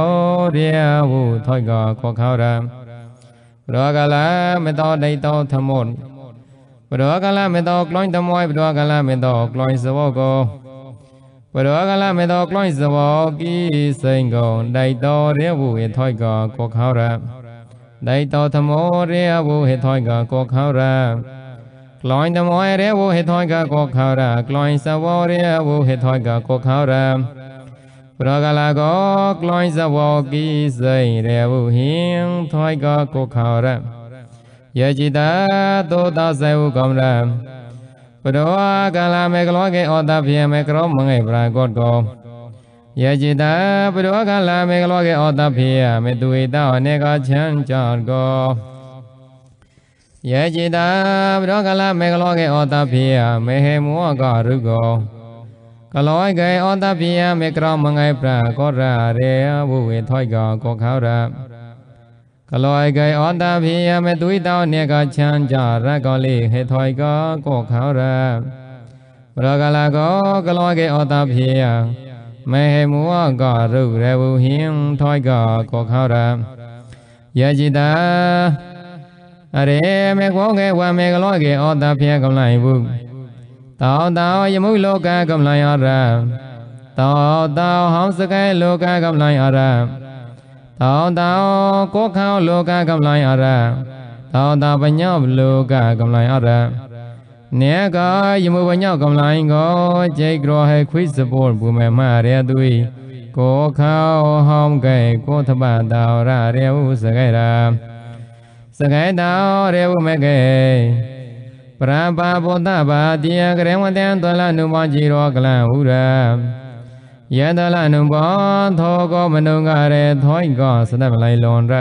រេវូថយកកខោរៈបុរកលមេតោដៃតោធម្មនបុរកលមេតោក្លាញ់តមយបុរកលមេតោក្លាញ់សវោកោဝရောကလမေသောကလောင်းစဘောကိစိန်ကုံဒိုက်တော်ရေဝေထောက်ကကောခေါရဒိုက်တော်သမောရေဝေထောက်ကကောခေါရကလောင်းသမောရေဝေထောက်ကကောခေါရကလောင်းစဘောရေဝေထောက်ကကောခေါရပရကလာကောကလောင်းစဘောကိစိန်ရေဝဟင်ထောက်ကကောခေါရယေจิตာသောတာဇေဝကမ္မရံပရောကလာမေကလောကေဩတဗေမေကရောမငေပရာဂောတောယေจิตာပရောကလာမေကလောကေဩတဗေမေသူဧတအ ਨੇ ကချံကြောင့်ကောယေจิตာပရောကလာမေကလောကေဩတဗေမေဟေမောကရုကောကလောကေဩတဗေမေကရောမငေပရာဂောရာရေဘုဝေထောကကောခောရကလောไกဩတာភិယမသွိတောနေကချမ်းကြရကောလိဟေထွိုင်ကောကောခရပရကလာကောကလောไกဩတာភិယမေဟေမောကရုရဝဟိံထွိုင်ကောကောခရယจิตာအရေမေကောကေဝမေကလောไกဩတာភិယကမ္လိုင်ဘုတောတောယမုလောကကမ္လိုင်အရတောတောဟောင်းစကဲလောကကမ္လိုင်အရသောတာကိုခောင်းလောကကမ္လိုင်းအရသောတာပညောလောကကမ္လိုင်းအရနေကယမုပညောကမ္လိုင်းကိုကျိကရောဟေခွိစပေါ်ဘူမေမရေတုိကိုခောင်းဟောင်းကဲကိုသဘတာရရေဟုစကဲရာစကဲတာရေဟုမေကဲပရပါဘောတဘာတိယကရေဝတံတောလနုမောကြည်ရောကလံဟုရာយន្តលអនុបោធោកោមនុងករេថុញកោស្និបលៃលនរ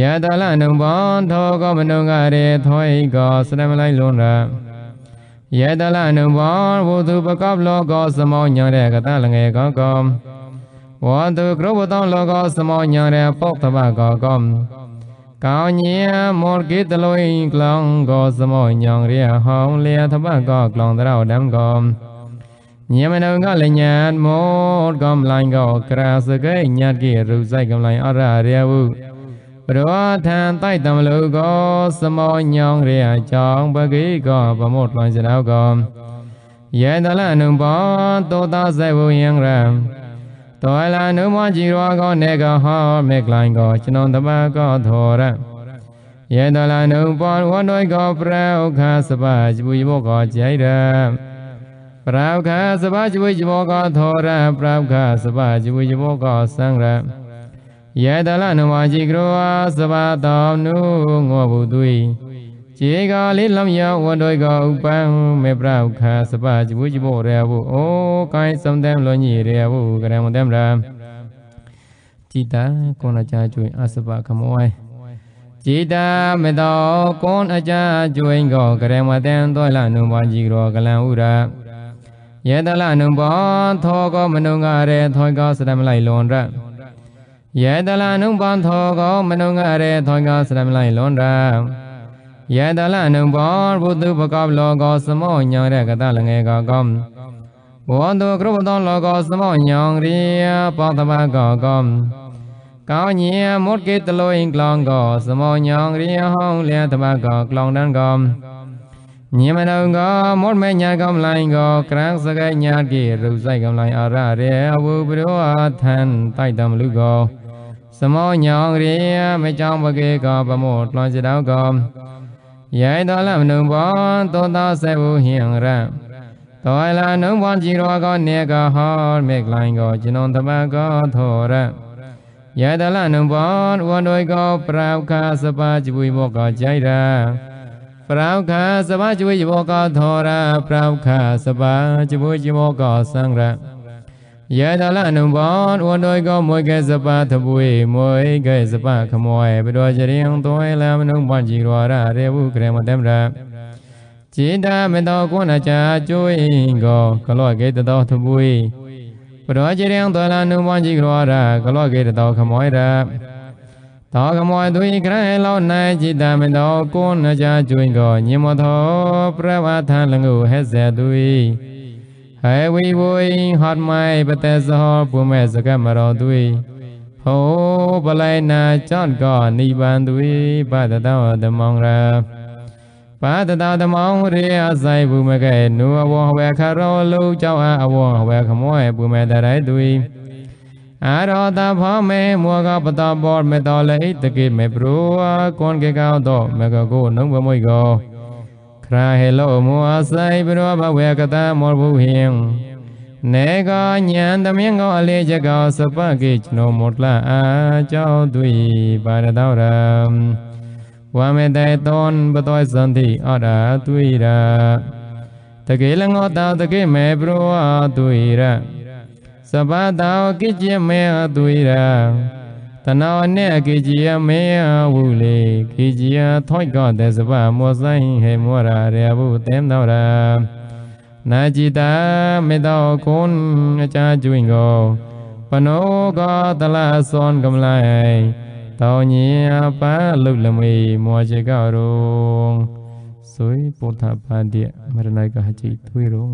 យន្តលអនុបោធោកោមនុងករេថុញកោស្និបលៃលនរយន្តលអនុបោវុទុបកបលោកោសមោញរេកតលងេកោកោវន្ទុគ្រវតោលោកោសមោញរេពុទ្ធបកោកោកោញាមលគិតលុយក្លងកោសមោញងរេហោលិយធបកោក្លងត្រោដំកោញមនងកលញ្ញានមោតកំឡៃកោក្រាសកេញ៉ាត់គេរុសៃកំឡៃអររាវុប្រវឋានតៃតំលូកោសមោញងរាចောင်းបកេកោប្រមោតឡៃចណោកោយេតលអនុបោតោតសៃវយងរំតោលានុមោជីរោកោនេកោហោមេក្លៃកោចនន្តបាកោធរៈយេតលអនុបោវណ្ណយកោប្រោខាសបាជិបុយមកោចៃរំပရဝခစပจิวิจโมกသောရံပရဝခစပจิวิจโมกသံရံယေတလနမจิကရောစပတောနုငောဘုသွေကြေကလေးလမ်ယဝန္တော်ကဥပံမေပရဝခစပจิวิจโมရေဘုဩကိုင်းစုံတံလွန်ကြီးရေဘုကရမတံရံจิตာကောနကြာကျွင်အစပခမောဝိုင်းจิตာမတောကောနကြာကျွင်ကောကရမတံတော်လနမจิကရောကလံဥရာយេតលអនុបោធោកោមនុងករេថយកោស្ដេមឡៃលនរយេតលអនុបោធោកោមនុងករេថយកោស្ដេមឡៃលនរយេតលអនុបោពុទុបកបលកោសមោញរកតលងេកោកំဘောတုကရုပတောလောကောသမညောင်ရိယပောတမကောကောကောင်းညီမုတ်ကေတလိုင်ကလောင်ကောသမညောင်ရိယဟောင်းလျံတမကောကလောင်တန်ကောញាមណងកមត់មេញាកំឡៃកក្រាំងសកែញាតិរុសៃកំឡៃអររេអវុប្រោអឋានតៃតមលុកោសមោញងរិយមេចောင်းបកេកបមោត្លន់ចដងកយៃតលមនុងបនតតសេវហិងរៈតយលនុងបនជីរកោនេកហរមេក្លៃកោជិននតបកោធរៈយៃតលនុងបនវណ្ដយកោប្រោខាសបាជីវិមកោចៃរាប្រាវខាសវៈជីវជីវកោធរាប្រាវខាសវៈជីវជីវកោសង្ឃរយេតលអនុបនអួនដោយកោមួយកេសបាធបុយមួយកេសបាខមយបដោជរៀងទួយលាមនុងបញ្ជីរររាវុក្រេមតំរាจิตามิตอกุณจาจุยโกกลอเกตตอทบุยปรอจิเรียงตลานุมัญจิกรอรากลอเกตตอขมอยราသောကမောသူဤကရလော၌จิตံမသောကိုနကြကျွင်ကိုညင်မသောប្រវត្តិန်លងុហេសេទុយហើយវិវយហត់ម៉ៃបតេសោពុមេសកមរោទុយហោបលៃណាចន់កោនិបានទុយបតតោသမងរាបតតោသမងរិយអស័យពុមកេនុអវហវេខរោលូចោអវហវេខមោឯពុមេតរៃទុយอาราตาพาเมมัวกาปตาบอดเมตอเลอิตะเกเมปรูอาคนเกกาวตอเมกะโกนงบะมวยกอคราเฮโลมัวไซปรอบะเวกตามอบุหิงเนกอญญันตะเมงกออเลจกอสปะเกจโนมดละอาเจ้าดุยปารตอรามวาเมเตตนปตอยสันติอราตุยระตะเกลงอตาตะเกเมปรูอาตุยระစပတောကိจิမေအသွေရာတနောနဲ့အကိจิယမေဝုလေကိจิယထိုက်ကတဲ့စပမောဆိုင်ဟေမောရာရေဘုတေမောရာနာจิตာမေတောကွန်အချာကျွင်ကိုပနောကတလဆွန်ကမလိုင်တောင်းညင်အပန်းလုလမေမောချေကရုံဆွေပုထပါတိမရဏကဟจิသွေရုံ